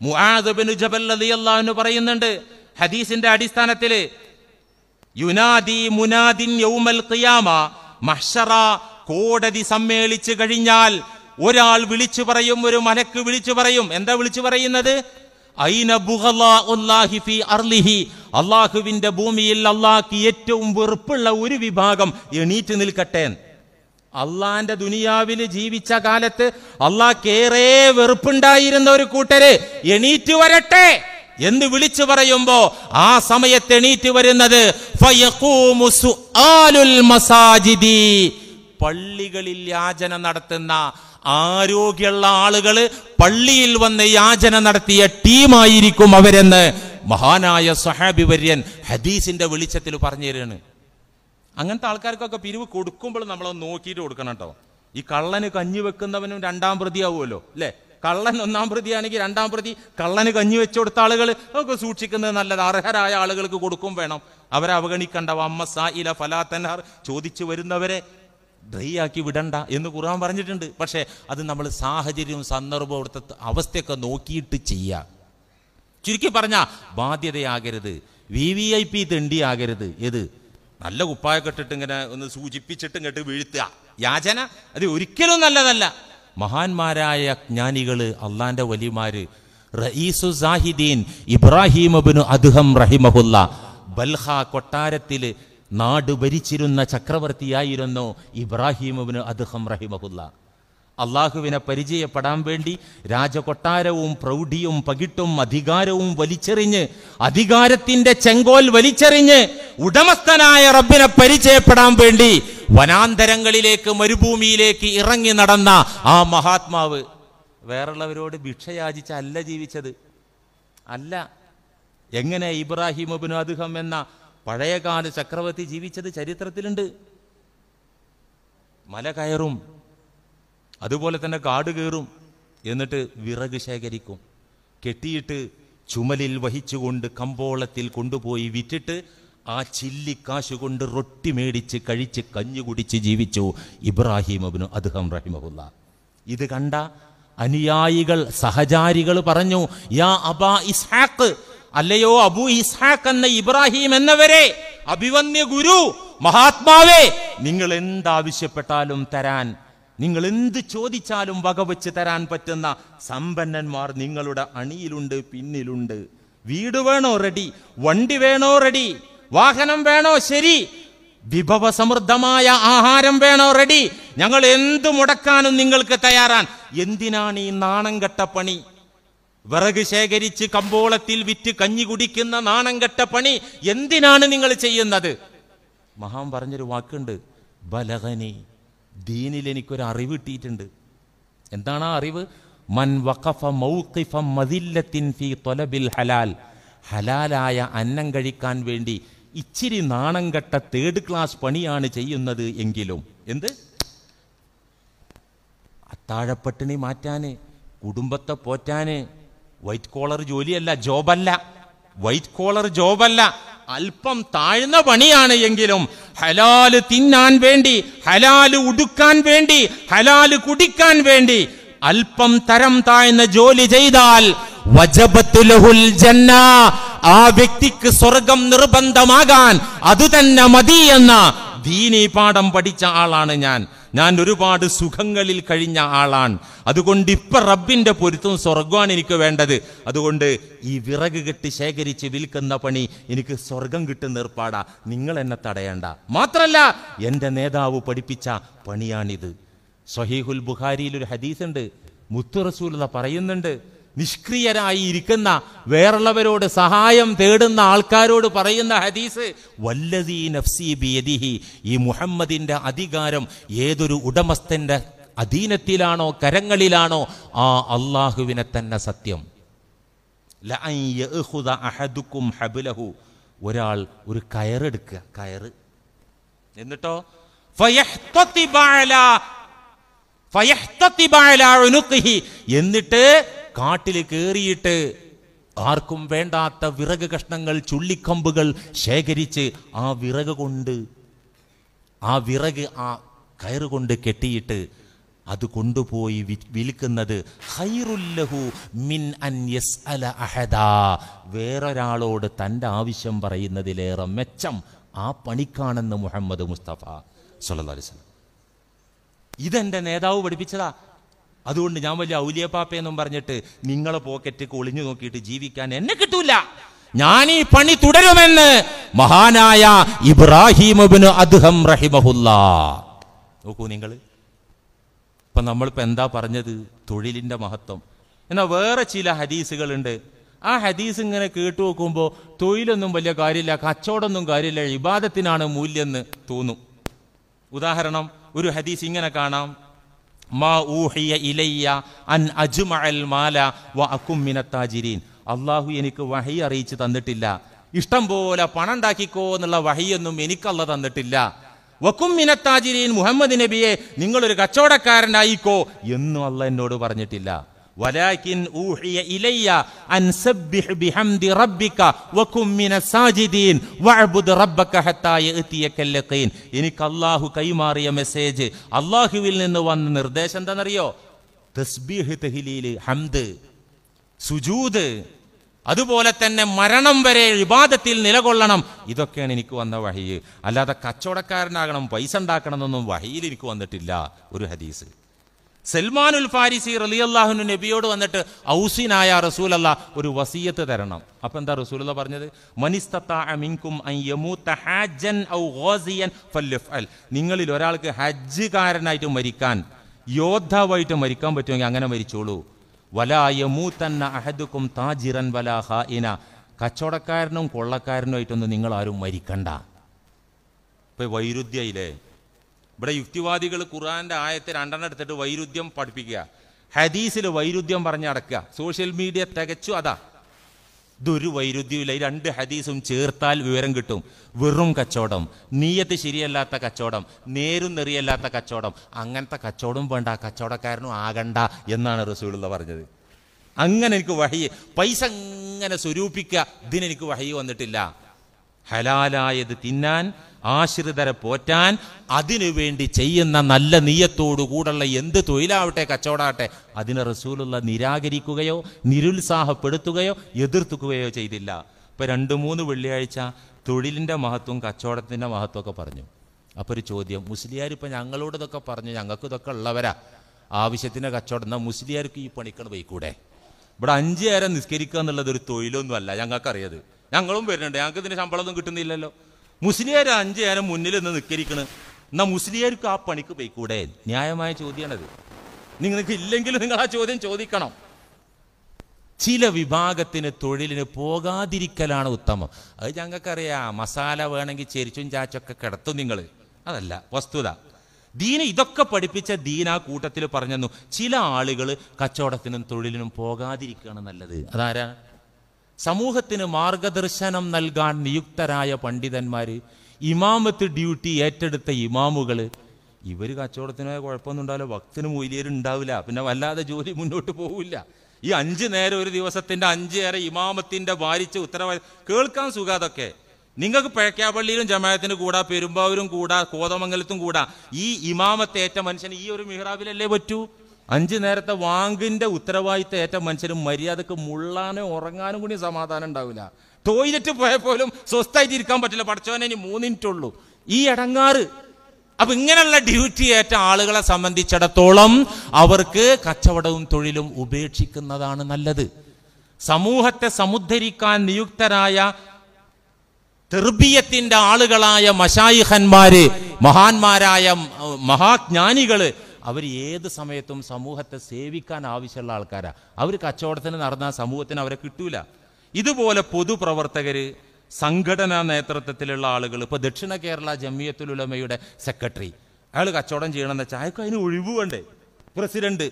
[SPEAKER 1] മുആദ് ബിൻ ജബൽ റളിയല്ലാഹു പറയുന്നുണ്ട് ഹദീസിന്റെ അടിസ്ഥാനത്തിൽ യുനാദി മുനാദിൻ യൗമൽ ഖിയാമ മഹ്ഷറ കോടതി സമ്മേളിച്ചു കഴിഞ്ഞാൽ ഒരാൾ വിളിച്ചു പറയും ഒരു മലക്ക് വിളിച്ചു പറയും എന്താ വിളിച്ചു പറയുന്നത് അള്ളാഹുവിന്റെ ഭൂമിയിൽ അള്ളാഹ്ക്ക് ഏറ്റവും വെറുപ്പുള്ള ഒരു വിഭാഗം എണീറ്റ് നിൽക്കട്ടെ അള്ളാന്റെ ദുനിയാവിൽ ജീവിച്ച കാലത്ത് അള്ളാഹ് ഏറെ വെറുപ്പുണ്ടായിരുന്ന ഒരു കൂട്ടര് എണീറ്റ് വരട്ടെ എന്ന് വിളിച്ചു പറയുമ്പോ ആ സമയത്ത് എണീറ്റ് വരുന്നത് പള്ളികളിൽ യാചന നടത്തുന്ന ആരോഗ്യമുള്ള ആളുകൾ പള്ളിയിൽ വന്ന് യാചന നടത്തിയ ടീമായിരിക്കും അവരെന്ന് മഹാനായ സഹാബി വര്യൻ ഹദീസിന്റെ വെളിച്ചത്തിൽ പറഞ്ഞു തരുകയാണ് അങ്ങനത്തെ ആൾക്കാർക്കൊക്കെ പിരിവ് കൊടുക്കുമ്പോൾ നമ്മൾ നോക്കിയിട്ട് കൊടുക്കണം കേട്ടോ ഈ കള്ളന് കഞ്ഞി വെക്കുന്നവനും രണ്ടാം പ്രതിയാവുമല്ലോ അല്ലേ കള്ളൻ ഒന്നാം പ്രതിയാണെങ്കിൽ രണ്ടാം പ്രതി കള്ളന് കഞ്ഞി വെച്ചു കൊടുത്ത ആളുകൾ ഒക്കെ സൂക്ഷിക്കുന്നത് നല്ലത് അർഹരായ ആളുകൾക്ക് കൊടുക്കും വേണം അവരെ അവഗണിക്കണ്ട അമ്മ സായില ഫലാ തൻഹർ ചോദിച്ചു വരുന്നവരെ ഡ്രൈ ആക്കി വിടണ്ട എന്ന് ഖുർആൻ പറഞ്ഞിട്ടുണ്ട് പക്ഷേ അത് നമ്മൾ സാഹചര്യവും സന്ദർഭവും അവിടുത്തെ അവസ്ഥയൊക്കെ നോക്കിയിട്ട് ചെയ്യാം ചുരുക്കി പറഞ്ഞ ബാധ്യതയാകരുത് വി വി ഐ പി തെണ്ടിയാകരുത് ഏത് നല്ല കുപ്പായ കെട്ടിട്ട് ഇങ്ങനെ ഒന്ന് സൂചിപ്പിച്ചിട്ട് ഇങ്ങോട്ട് വീഴ്ത്തുക യാചന അത് ഒരിക്കലും നല്ലതല്ല മഹാന്മാരായ ജ്ഞാനികൾ അള്ളാൻ്റെ വലിമാര് റഈസു സാഹിദീൻ ഇബ്രാഹിം അബിനു അദ്ഹം റഹിമഹുല്ല ബൽഹ കൊട്ടാരത്തിൽ നാട് ഭരിച്ചിരുന്ന ചക്രവർത്തിയായിരുന്നു ഇബ്രാഹിമുബിന് അദ്ഹം റഹിമഹുല്ല അള്ളാഹുവിനെ പരിചയപ്പെടാൻ വേണ്ടി രാജകൊട്ടാരവും പ്രൗഢിയും പകിട്ടും അധികാരവും വലിച്ചെറിഞ്ഞ് അധികാരത്തിന്റെ ചെങ്കോൽ വലിച്ചെറിഞ്ഞ് ഉടമസ്ഥനായ റബ്ബിനെ പരിചയപ്പെടാൻ വേണ്ടി വനാന്തരങ്ങളിലേക്ക് മരുഭൂമിയിലേക്ക് ഇറങ്ങി നടന്ന ആ മഹാത്മാവ് വേറുള്ളവരോട് ഭിക്ഷയാചിച്ച അല്ല ജീവിച്ചത് അല്ല എങ്ങനെ ഇബ്രാഹിം അബിനു അദ്ഹം എന്ന പഴയകാല ചക്രവർത്തി ജീവിച്ചത് ചരിത്രത്തിലുണ്ട് മല കയറും അതുപോലെ തന്നെ കാട് കയറും എന്നിട്ട് വിറക് ശേഖരിക്കും കെട്ടിയിട്ട് ചുമലിൽ വഹിച്ചുകൊണ്ട് കമ്പോളത്തിൽ കൊണ്ടുപോയി വിറ്റിട്ട് ആ ചില്ലിക്കാശ് കൊണ്ട് റൊട്ടി മേടിച്ച് കഴിച്ച് കഞ്ഞി കുടിച്ച് ജീവിച്ചു ഇബ്രാഹിം അബിനു അദ്ദേഹം റഹിമഹുല്ല ഇത് കണ്ട അനുയായികൾ സഹചാരികൾ പറഞ്ഞു യാ അബാ ഇസ്ഹാഖ് അല്ലയോ അബു ഇസ്ഹാഖ് എന്ന ഇബ്രാഹിം എന്നവരെ അഭിവന്യ ഗുരു മഹാത്മാവേ നിങ്ങൾ എന്താവശ്യപ്പെട്ടാലും തരാൻ നിങ്ങൾ എന്ത് ചോദിച്ചാലും വകവെച്ച് തരാൻ പറ്റുന്ന സമ്പന്നന്മാർ നിങ്ങളുടെ അണിയിലുണ്ട് പിന്നിലുണ്ട് വീട് വേണോ റെഡി വണ്ടി വേണോ റെഡി വാഹനം വേണോ ശരി വിഭവ സമൃദ്ധമായ ആഹാരം വേണോ റെഡി ഞങ്ങൾ എന്തു മുടക്കാനും നിങ്ങൾക്ക് തയ്യാറാൻ എന്തിനാണ് ഈ നാണം കെട്ട പണി വിറക് ശേഖരിച്ച് കമ്പോളത്തിൽ വിറ്റ് കഞ്ഞി കുടിക്കുന്ന നാണം കെട്ട പണി എന്തിനാണ് നിങ്ങൾ ചെയ്യുന്നത് മഹാൻ പറഞ്ഞൊരു വാക്കുണ്ട് ബലഹനി ദീനിൽ എനിക്കൊരു അറിവ് കിട്ടിയിട്ടുണ്ട് എന്താണ് ആ അറിവ് മൻ വഖഫ മൗഖിഫ മദില്ലത്തിൻ ഫി തൊലബിൽ ഹലാൽ ഹലാലായ അന്നം കഴിക്കാൻ വേണ്ടി ഇച്ചിരി നാണം കെട്ട തേർഡ് ക്ലാസ് പണിയാണ് ചെയ്യുന്നത് എങ്കിലും എന്ത് അത്താഴപ്പട്ടിണി മാറ്റാന് കുടുംബത്തെ പോറ്റാന് വൈറ്റ് കോളർ ജോലിയല്ല ജോബല്ല വൈറ്റ് കോളർ ജോബല്ല അല്പം താഴ്ന്ന പണിയാണ് എങ്കിലും ഹലാല് തിന്നാൻ വേണ്ടി ഹലാല് ഉടുക്കാൻ വേണ്ടി ഹലാല് കുടിക്കാൻ വേണ്ടി അല്പം തരം താഴ്ന്ന ജോലി ചെയ്താൽ വജബത്തുലഹുൽ ജന്ന ആ വ്യക്തിക്ക് സ്വർഗം നിർബന്ധമാകാൻ അത് തന്നെ മതി എന്ന ദീനീ പാഠം പഠിച്ച ആളാണ് ഞാൻ ഞാൻ ഒരുപാട് സുഖങ്ങളിൽ കഴിഞ്ഞ ആളാണ് അതുകൊണ്ട് ഇപ്പൊ റബ്ബിന്റെ പൊരുത്തും സ്വർഗമാണ് എനിക്ക് വേണ്ടത് അതുകൊണ്ട് ഈ വിറക് കെട്ടി ശേഖരിച്ച് വിൽക്കുന്ന പണി എനിക്ക് സ്വർഗം കിട്ടുന്ന ഏർപ്പാടാ നിങ്ങൾ എന്നെ തടയണ്ട മാത്രല്ല എന്റെ നേതാവ് പഠിപ്പിച്ച പണിയാണിത് സഹീഹുൽ ബുഖാരിയിൽ ഒരു ഹദീസ് ഉണ്ട് മുത്തു പറയുന്നുണ്ട് നിഷ്ക്രിയരായി ഇരിക്കുന്ന വേറുള്ളവരോട് സഹായം തേടുന്ന ആൾക്കാരോട് പറയുന്ന ഹദീസ് വല്ലതീ നഫ്സി ബിയദിഹി ഈ മുഹമ്മദിൻ്റെ അധികാരം ഏതൊരു ഉടമസ്ഥൻ്റെ അധീനത്തിലാണോ കരങ്ങളിലാണോ ആ അള്ളാഹുവിനെ തന്നെ സത്യം അഹദുക്കും ഒരാൾ ഒരു കയറെടുക്കുക കയറ് എന്നിട്ടോ എന്നിട്ട് കാട്ടിൽ കയറിയിട്ട് ആർക്കും വേണ്ടാത്ത വിറക് കഷ്ണങ്ങൾ ചുള്ളിക്കമ്പുകൾ ശേഖരിച്ച് ആ വിറക് കൊണ്ട് ആ വിറക് ആ കയറുകൊണ്ട് കെട്ടിയിട്ട് അത് കൊണ്ടുപോയി വിൽക്കുന്നത് ഹൈറുല്ലഹു മിൻ അൻ യസ് അല അഹദാ വേറൊരാളോട് തൻ്റെ ആവശ്യം പറയുന്നതിലേറെ മെച്ചം ആ പണിക്കാണെന്ന് മുഹമ്മദ് മുസ്തഫ സല്ലു ഇതെന്റെ നേതാവ് പഠിപ്പിച്ചതാ അതുകൊണ്ട് ഞാൻ വലിയ ഔലിയപ്പാപ്പയെന്നും പറഞ്ഞിട്ട് നിങ്ങളെ പോക്കറ്റ് ഒളിഞ്ഞു നോക്കിയിട്ട് ജീവിക്കാൻ എന്നെ കിട്ടൂല ഞാൻ ഈ പണി തുടരുമെന്ന് മഹാനായ ഇബ്രാഹിം അദ്ഹം റഹിമഹുല്ല നോക്കൂ നിങ്ങൾ ഇപ്പൊ നമ്മളിപ്പോ എന്താ പറഞ്ഞത് തൊഴിലിന്റെ മഹത്വം എന്നാ വേറെ ചില ഹദീസുകളുണ്ട് ആ ഹദീസ് ഇങ്ങനെ കേട്ടു നോക്കുമ്പോൾ തൊഴിലൊന്നും വലിയ കാര്യമില്ല കച്ചവടമൊന്നും കാര്യമില്ല ഇബാദത്തിനാണ് മൂല്യം എന്ന് തോന്നും ഉദാഹരണം ഒരു ഹദീസ് ഇങ്ങനെ കാണാം മാ ഇലയ്യ അൻ മാല വ അള്ളാഹു എനിക്ക് വഹി അറിയിച്ചു തന്നിട്ടില്ല ഇഷ്ടം പോലെ പണം ഉണ്ടാക്കിക്കോ എന്നുള്ള വഹിയൊന്നും എനിക്കല്ല തന്നിട്ടില്ല വക്കും മിനത്താജിരീൻ മുഹമ്മദ് നബിയെ നിങ്ങളൊരു കച്ചവടക്കാരനായിക്കോ എന്നും അല്ല എന്നോട് പറഞ്ഞിട്ടില്ല വലാകിൻ ഊഹിയ ഇലയ്യ അൻ സബ്ബിഹ് ബിഹംദി റബ്ബിക വകും മിന സാജിദീൻ വഅബ്ദ് റബ്ബക ഹത്താ യഅതിയകൽ യഖീൻ എനിക്ക് അല്ലാഹു കൈമാറിയ മെസ്സേജ് അല്ലാഹുവിൽ നിന്ന് വന്ന നിർദ്ദേശം എന്താണെന്നറിയോ തസ്ബീഹ് തഹ്ലീല് ഹംദ് സുജൂദ് അതുപോലെ തന്നെ മരണം വരെ വിവാദത്തിൽ നിലകൊള്ളണം ഇതൊക്കെയാണ് എനിക്ക് വന്ന വഴിയ് അല്ലാതെ കച്ചവടക്കാരനാകണം പൈസ ഉണ്ടാക്കണം എന്നൊന്നും വഴിയിൽ എനിക്ക് വന്നിട്ടില്ല ഒരു ഹദീസ് സൽമാനുൽ ഫാരിസി റലിയല്ലാഹുനു നബിയോട് വന്നിട്ട് ഔസിനായ റസൂലല്ല ഒരു വസീയത്ത് തരണം അപ്പം എന്താ റസൂല പറഞ്ഞത് നിങ്ങളിൽ ഒരാൾക്ക് ഹജ്ജുകാരനായിട്ട് മരിക്കാൻ യോദ്ധാവായിട്ട് മരിക്കാൻ പറ്റുമെങ്കിൽ അങ്ങനെ മരിച്ചോളൂ വലാ യമൂ തന്ന അഹദുക്കും താജിറൻ വലാ ഹ ഇന കച്ചവടക്കാരനും കൊള്ളക്കാരനുമായിട്ടൊന്നും നിങ്ങൾ ആരും മരിക്കണ്ട ഇപ്പം വൈരുദ്ധ്യയിലേ ഇവിടെ യുക്തിവാദികൾ ഖുറാൻ്റെ ആയത്തെ രണ്ടെണ്ണം എടുത്തിട്ട് വൈരുദ്ധ്യം പഠിപ്പിക്കുക ഹദീസിൽ വൈരുദ്ധ്യം പറഞ്ഞടക്കുക സോഷ്യൽ മീഡിയ തികച്ചു അതാ ഇതൊരു വൈരുദ്ധ്യമില്ല ഈ രണ്ട് ഹദീസും ചേർത്താൽ വിവരം കിട്ടും വെറും കച്ചവടം നീയത്ത് ശരിയല്ലാത്ത കച്ചവടം നേരും നെറിയല്ലാത്ത കച്ചവടം അങ്ങനത്തെ കച്ചവടം വേണ്ട കച്ചവടക്കാരനും ആകണ്ട എന്നാണ് റസൂലുള്ള പറഞ്ഞത് അങ്ങനെ എനിക്ക് വഴി പൈസ അങ്ങനെ സ്വരൂപിക്കുക ഇതിനെനിക്ക് വഴി വന്നിട്ടില്ല ഹലാലായത് തിന്നാൻ ആശ്രിതരെ പോറ്റാൻ അതിനുവേണ്ടി ചെയ്യുന്ന നല്ല നീയത്തോടുകൂടുള്ള എന്ത് തൊഴിലാവട്ടെ കച്ചവടാവട്ടെ അതിനെ റസൂലുള്ള നിരാകരിക്കുകയോ നിരുത്സാഹപ്പെടുത്തുകയോ എതിർത്തുകയോ ചെയ്തില്ല ഇപ്പൊ രണ്ട് മൂന്ന് വെള്ളിയാഴ്ച തൊഴിലിൻ്റെ മഹത്വം കച്ചവടത്തിൻ്റെ മഹത്വമൊക്കെ പറഞ്ഞു അപ്പോൾ ഒരു ചോദ്യം മുസ്ലിയാർ ഇപ്പം ഞങ്ങളോടതൊക്കെ പറഞ്ഞു ഞങ്ങൾക്ക് ഇതൊക്കെ ഉള്ളവരാ ആവശ്യത്തിന് കച്ചവടം എന്നാൽ മുസ്ലിയാർക്ക് ഈ പണിക്കണ് പോയിക്കൂടെ ഇവിടെ അഞ്ചു നേരം നിസ്കരിക്കുക എന്നുള്ളത് ഒരു തൊഴിലൊന്നുമല്ല ഞങ്ങൾക്കറിയത് ഞങ്ങളും വരുന്നുണ്ട് ഞങ്ങൾക്ക് ഇതിന് ശമ്പളമൊന്നും കിട്ടുന്നില്ലല്ലോ മുസ്ലിയാർ അഞ്ച് നേരം മുന്നിൽ നിന്ന് നിൽക്കരിക്കണ് എന്നാൽ മുസ്ലിയാർക്ക് ആ പണിക്ക് പോയിക്കൂടെ ന്യായമായ ചോദ്യമാണത് നിങ്ങൾക്ക് ഇല്ലെങ്കിൽ നിങ്ങൾ ആ ചോദ്യം ചോദിക്കണം ചില വിഭാഗത്തിന് തൊഴിലിന് പോകാതിരിക്കലാണ് ഉത്തമം അത് ഞങ്ങൾക്കറിയാം മസാല വേണമെങ്കിൽ ചെരിച്ചും ചാച്ചൊക്കെ കിടത്തും നിങ്ങൾ അതല്ല വസ്തുത ദീന ഇതൊക്കെ പഠിപ്പിച്ച ദീന ആ കൂട്ടത്തിൽ പറഞ്ഞു ചില ആളുകൾ കച്ചവടത്തിനും തൊഴിലിനും പോകാതിരിക്കുകയാണ് നല്ലത് അതാരാണ് സമൂഹത്തിന് മാർഗദർശനം നൽകാൻ നിയുക്തരായ പണ്ഡിതന്മാർ ഇമാമത്ത് ഡ്യൂട്ടി ഏറ്റെടുത്ത ഇമാമുകൾ ഇവർ കച്ചവടത്തിനായ കുഴപ്പമൊന്നും ഉണ്ടാവില്ല ഭക്തിന് മൂല്യരുണ്ടാവില്ല പിന്നെ വല്ലാതെ ജോലി മുന്നോട്ട് പോവില്ല ഈ അഞ്ച് നേരം ഒരു ദിവസത്തിൻ്റെ അഞ്ച് നേരം ഇമാമത്തിൻ്റെ ഭാരിച്ച ഉത്തരവാദി കേൾക്കാൻ സുഖാതൊക്കെ നിങ്ങൾക്ക് പേക്കാപ്പള്ളിയിലും ജമാഅത്തിന് കൂടാ പെരുമ്പാവൂരും കൂടാ കോതമംഗലത്തും കൂടാ ഈ ഇമാമത്തേറ്റ മനുഷ്യന് ഈ ഒരു മിഹ്റാബിലല്ലേ പറ്റൂ അഞ്ചു നേരത്തെ വാങ്കിന്റെ ഉത്തരവാദിത്തം ഏറ്റ മനുഷ്യനും മര്യാദക്ക് മുള്ളാനോ ഉറങ്ങാനും കൂടി സമാധാനം ഉണ്ടാവില്ല ടോയ്ലറ്റ് പോയപ്പോലും പോലും സ്വസ്ഥായിട്ട് ഇരിക്കാൻ പറ്റില്ല പഠിച്ചവനെ ഇനി മൂന്ന് മിനിറ്റ് ഉള്ളൂ ഈ അടങ്ങാറ് അപ്പൊ ഇങ്ങനെയുള്ള ഡ്യൂട്ടി ഏറ്റ ആളുകളെ സംബന്ധിച്ചിടത്തോളം അവർക്ക് കച്ചവടവും തൊഴിലും ഉപേക്ഷിക്കുന്നതാണ് നല്ലത് സമൂഹത്തെ സമുദ്ധരിക്കാൻ നിയുക്തരായ തെർബിയത്തിന്റെ ആളുകളായ മഷായിഹന്മാര് മഹാന്മാരായ മഹാജ്ഞാനികള് അവർ ഏത് സമയത്തും സമൂഹത്തെ സേവിക്കാൻ ആവശ്യമുള്ള ആൾക്കാരാണ് അവർ കച്ചവടത്തിന് നടന്ന സമൂഹത്തിന് അവരെ കിട്ടൂല ഇതുപോലെ പൊതുപ്രവർത്തകർ സംഘടനാ നേതൃത്വത്തിലുള്ള ആളുകൾ ഇപ്പോൾ ദക്ഷിണ കേരള ജമ്മിയത്തുലുലമയുടെ സെക്രട്ടറി അയാൾ കച്ചവടം ചെയ്യണമെന്ന് വെച്ചാൽ അയാൾക്ക് അതിന് ഒഴിവ് വേണ്ടേ പ്രസിഡന്റ്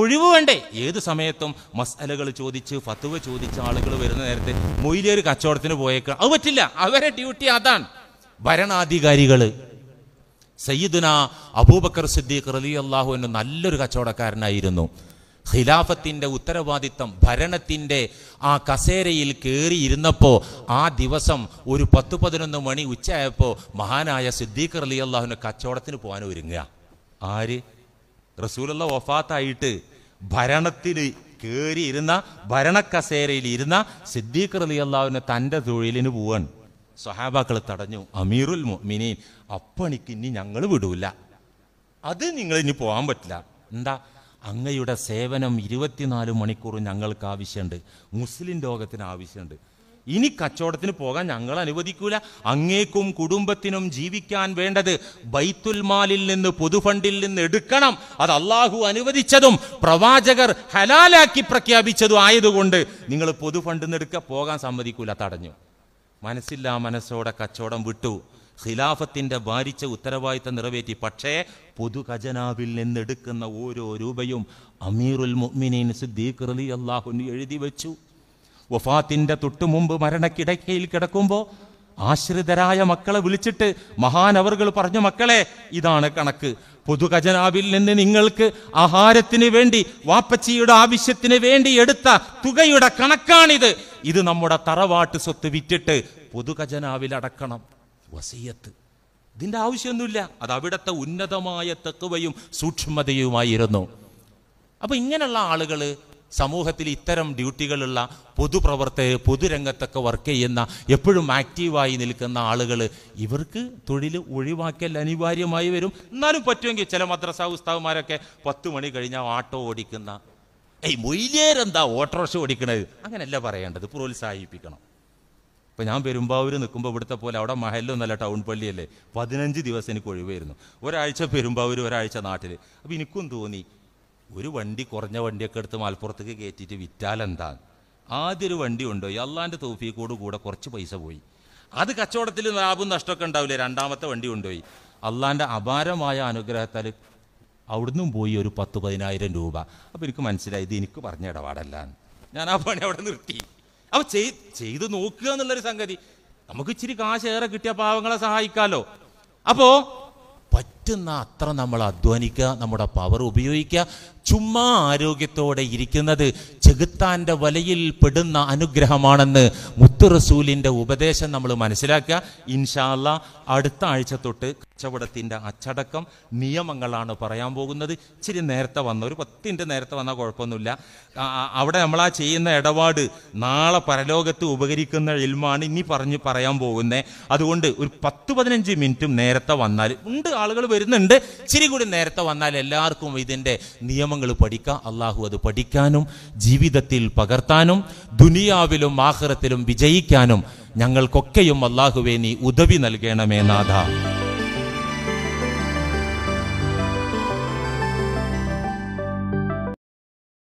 [SPEAKER 1] ഒഴിവ് വേണ്ടേ ഏത് സമയത്തും മസാലകൾ ചോദിച്ച് ഫത്തുവ ചോദിച്ച് ആളുകൾ വരുന്ന നേരത്തെ മൊയ്ലിയർ കച്ചവടത്തിന് പോയേക്കാം അത് പറ്റില്ല അവരെ ഡ്യൂട്ടി അതാണ് ഭരണാധികാരികൾ സയ്യിദുന അബൂബക്കർ സിദ്ദീഖ് റലി അള്ളാഹു എന്ന നല്ലൊരു കച്ചവടക്കാരനായിരുന്നു ഖിലാഫത്തിൻ്റെ ഉത്തരവാദിത്തം ഭരണത്തിൻ്റെ ആ കസേരയിൽ കയറിയിരുന്നപ്പോൾ ആ ദിവസം ഒരു പത്ത് പതിനൊന്ന് മണി ഉച്ചയായപ്പോൾ മഹാനായ സിദ്ദീഖ് റലി അള്ളാഹുവിൻ്റെ കച്ചവടത്തിന് പോകാൻ ഒരുങ്ങുക ആര് റസൂലുള്ള വഫാത്തായിട്ട് ഭരണത്തിൽ കയറിയിരുന്ന ഭരണക്കസേരയിൽ ഇരുന്ന സിദ്ദീഖ് റലി അള്ളാഹുവിനെ തൻ്റെ തൊഴിലിന് പോവാൻ സഹാബാക്കൾ തടഞ്ഞു അമീറുൽ മിനീൻ അപ്പണിക്ക് ഇനി ഞങ്ങൾ വിടൂല അത് നിങ്ങൾ ഇനി പോകാൻ പറ്റില്ല എന്താ അങ്ങയുടെ സേവനം ഇരുപത്തിനാല് മണിക്കൂർ ഞങ്ങൾക്ക് ആവശ്യമുണ്ട് മുസ്ലിം ലോകത്തിന് ആവശ്യമുണ്ട് ഇനി കച്ചവടത്തിന് പോകാൻ ഞങ്ങൾ അനുവദിക്കൂല അങ്ങേക്കും കുടുംബത്തിനും ജീവിക്കാൻ വേണ്ടത് ബൈത്തുൽ മാലിൽ നിന്ന് പൊതുഫണ്ടിൽ നിന്ന് എടുക്കണം അത് അള്ളാഹു അനുവദിച്ചതും പ്രവാചകർ ഹലാലാക്കി പ്രഖ്യാപിച്ചതും ആയതുകൊണ്ട് നിങ്ങൾ പൊതുഫണ്ടിൽ നിന്ന് എടുക്കുക പോകാൻ സമ്മതിക്കൂല തടഞ്ഞു മനസ്സില്ലാ മനസ്സോടെ കച്ചവടം വിട്ടു ഖിലാഫത്തിൻ്റെ ഭാരിച്ച ഉത്തരവാദിത്തം നിറവേറ്റി പക്ഷേ ഖജനാവിൽ നിന്നെടുക്കുന്ന ഓരോ രൂപയും അമീറുൽ മുഅ്മിനീൻ സിദ്ദീഖ് റലി അള്ളാഹു എഴുതി വെച്ചു വഫാത്തിൻ്റെ തൊട്ടുമുമ്പ് മരണക്കിടക്കയിൽ കിടക്കുമ്പോൾ ആശ്രിതരായ മക്കളെ വിളിച്ചിട്ട് മഹാനവറുകൾ പറഞ്ഞു മക്കളെ ഇതാണ് കണക്ക് പൊതുഖജനാവിൽ നിന്ന് നിങ്ങൾക്ക് ആഹാരത്തിന് വേണ്ടി വാപ്പച്ചിയുടെ ആവശ്യത്തിന് വേണ്ടി എടുത്ത തുകയുടെ കണക്കാണിത് ഇത് നമ്മുടെ തറവാട്ട് സ്വത്ത് വിറ്റിട്ട് പൊതുഖജനാവിൽ അടക്കണം വസീയത്ത് ഇതിൻ്റെ ആവശ്യമൊന്നുമില്ല അത് അവിടുത്തെ ഉന്നതമായ തെക്കുവയും സൂക്ഷ്മതയുമായിരുന്നു അപ്പോൾ ഇങ്ങനെയുള്ള ആളുകൾ സമൂഹത്തിൽ ഇത്തരം ഡ്യൂട്ടികളുള്ള പൊതുപ്രവർത്തകർ പൊതുരംഗത്തൊക്കെ വർക്ക് ചെയ്യുന്ന എപ്പോഴും ആക്റ്റീവായി നിൽക്കുന്ന ആളുകൾ ഇവർക്ക് തൊഴിൽ ഒഴിവാക്കൽ അനിവാര്യമായി വരും എന്നാലും പറ്റുമെങ്കിൽ ചില മദ്രസ ഉസ്താവുമാരൊക്കെ പത്ത് മണി കഴിഞ്ഞാൽ ഓട്ടോ ഓടിക്കുന്ന ഏയ് മൊയ്ലേരെന്താ ഓട്ടോറിക്ഷ ഓടിക്കണത് അങ്ങനെയല്ല പറയേണ്ടത് പ്രോത്സാഹിപ്പിക്കണം ഇപ്പം ഞാൻ പെരുമ്പാവൂർ നിൽക്കുമ്പോൾ ഇവിടുത്തെ പോലെ അവിടെ മഹലൊന്നല്ല ടൗൺ പള്ളിയല്ലേ പതിനഞ്ച് ദിവസം എനിക്ക് ഒഴിവായിരുന്നു ഒരാഴ്ച പെരുമ്പാവൂർ ഒരാഴ്ച നാട്ടിൽ അപ്പോൾ എനിക്കും തോന്നി ഒരു വണ്ടി കുറഞ്ഞ വണ്ടിയൊക്കെ എടുത്ത് മലപ്പുറത്തേക്ക് കയറ്റിയിട്ട് വിറ്റാലെന്താ ആദ്യ ഒരു വണ്ടി ഉണ്ടോ അള്ളാൻ്റെ തോഫിക്കോട് കൂടെ കുറച്ച് പൈസ പോയി അത് കച്ചവടത്തിൽ ലാഭം നഷ്ടമൊക്കെ ഉണ്ടാവില്ലേ രണ്ടാമത്തെ വണ്ടി കൊണ്ടുപോയി അള്ളാൻ്റെ അപാരമായ അനുഗ്രഹത്താൽ അവിടുന്നും പോയി ഒരു പത്ത് പതിനായിരം രൂപ അപ്പോൾ എനിക്ക് മനസ്സിലായി ഇത് എനിക്ക് പറഞ്ഞ ഇടപാടല്ല ഞാൻ ആ പണി അവിടെ നിർത്തി അപ്പൊ ചെയ്ത് നോക്കുക എന്നുള്ളൊരു സംഗതി നമുക്ക് ഇച്ചിരി കാശ് ഏറെ കിട്ടിയ പാവങ്ങളെ സഹായിക്കാലോ അപ്പോ പറ്റുന്ന അത്ര നമ്മൾ അധ്വാനിക്കുക നമ്മുടെ പവർ ഉപയോഗിക്കുക ചുമ്മാ ആരോഗ്യത്തോടെ ഇരിക്കുന്നത് ചെകുത്താൻ്റെ വലയിൽ പെടുന്ന അനുഗ്രഹമാണെന്ന് മുത്തുറസൂലിൻ്റെ ഉപദേശം നമ്മൾ മനസ്സിലാക്കുക ഇൻഷാല്ല അടുത്ത ആഴ്ച തൊട്ട് കച്ചവടത്തിൻ്റെ അച്ചടക്കം നിയമങ്ങളാണ് പറയാൻ പോകുന്നത് ഇച്ചിരി നേരത്തെ വന്ന ഒരു പത്തിൻ്റെ നേരത്തെ വന്നാൽ കുഴപ്പമൊന്നുമില്ല അവിടെ നമ്മൾ ആ ചെയ്യുന്ന ഇടപാട് നാളെ പരലോകത്ത് ഉപകരിക്കുന്ന ഇൽമാണ് ഇനി പറഞ്ഞ് പറയാൻ പോകുന്നത് അതുകൊണ്ട് ഒരു പത്ത് പതിനഞ്ച് മിനിറ്റും നേരത്തെ വന്നാൽ ഉണ്ട് ആളുകൾ വരുന്നുണ്ട് ഇച്ചിരി കൂടി നേരത്തെ വന്നാൽ എല്ലാവർക്കും ഇതിൻ്റെ നിയമങ്ങൾ പഠിക്കാം അള്ളാഹു അത് പഠിക്കാനും ജീവിതത്തിൽ പകർത്താനും ദുനിയാവിലും ആഹ്റത്തിലും വിജയിക്കാനും ഞങ്ങൾക്കൊക്കെയും അള്ളാഹുവേ നീ ഉദവി നൽകണമേ നാഥ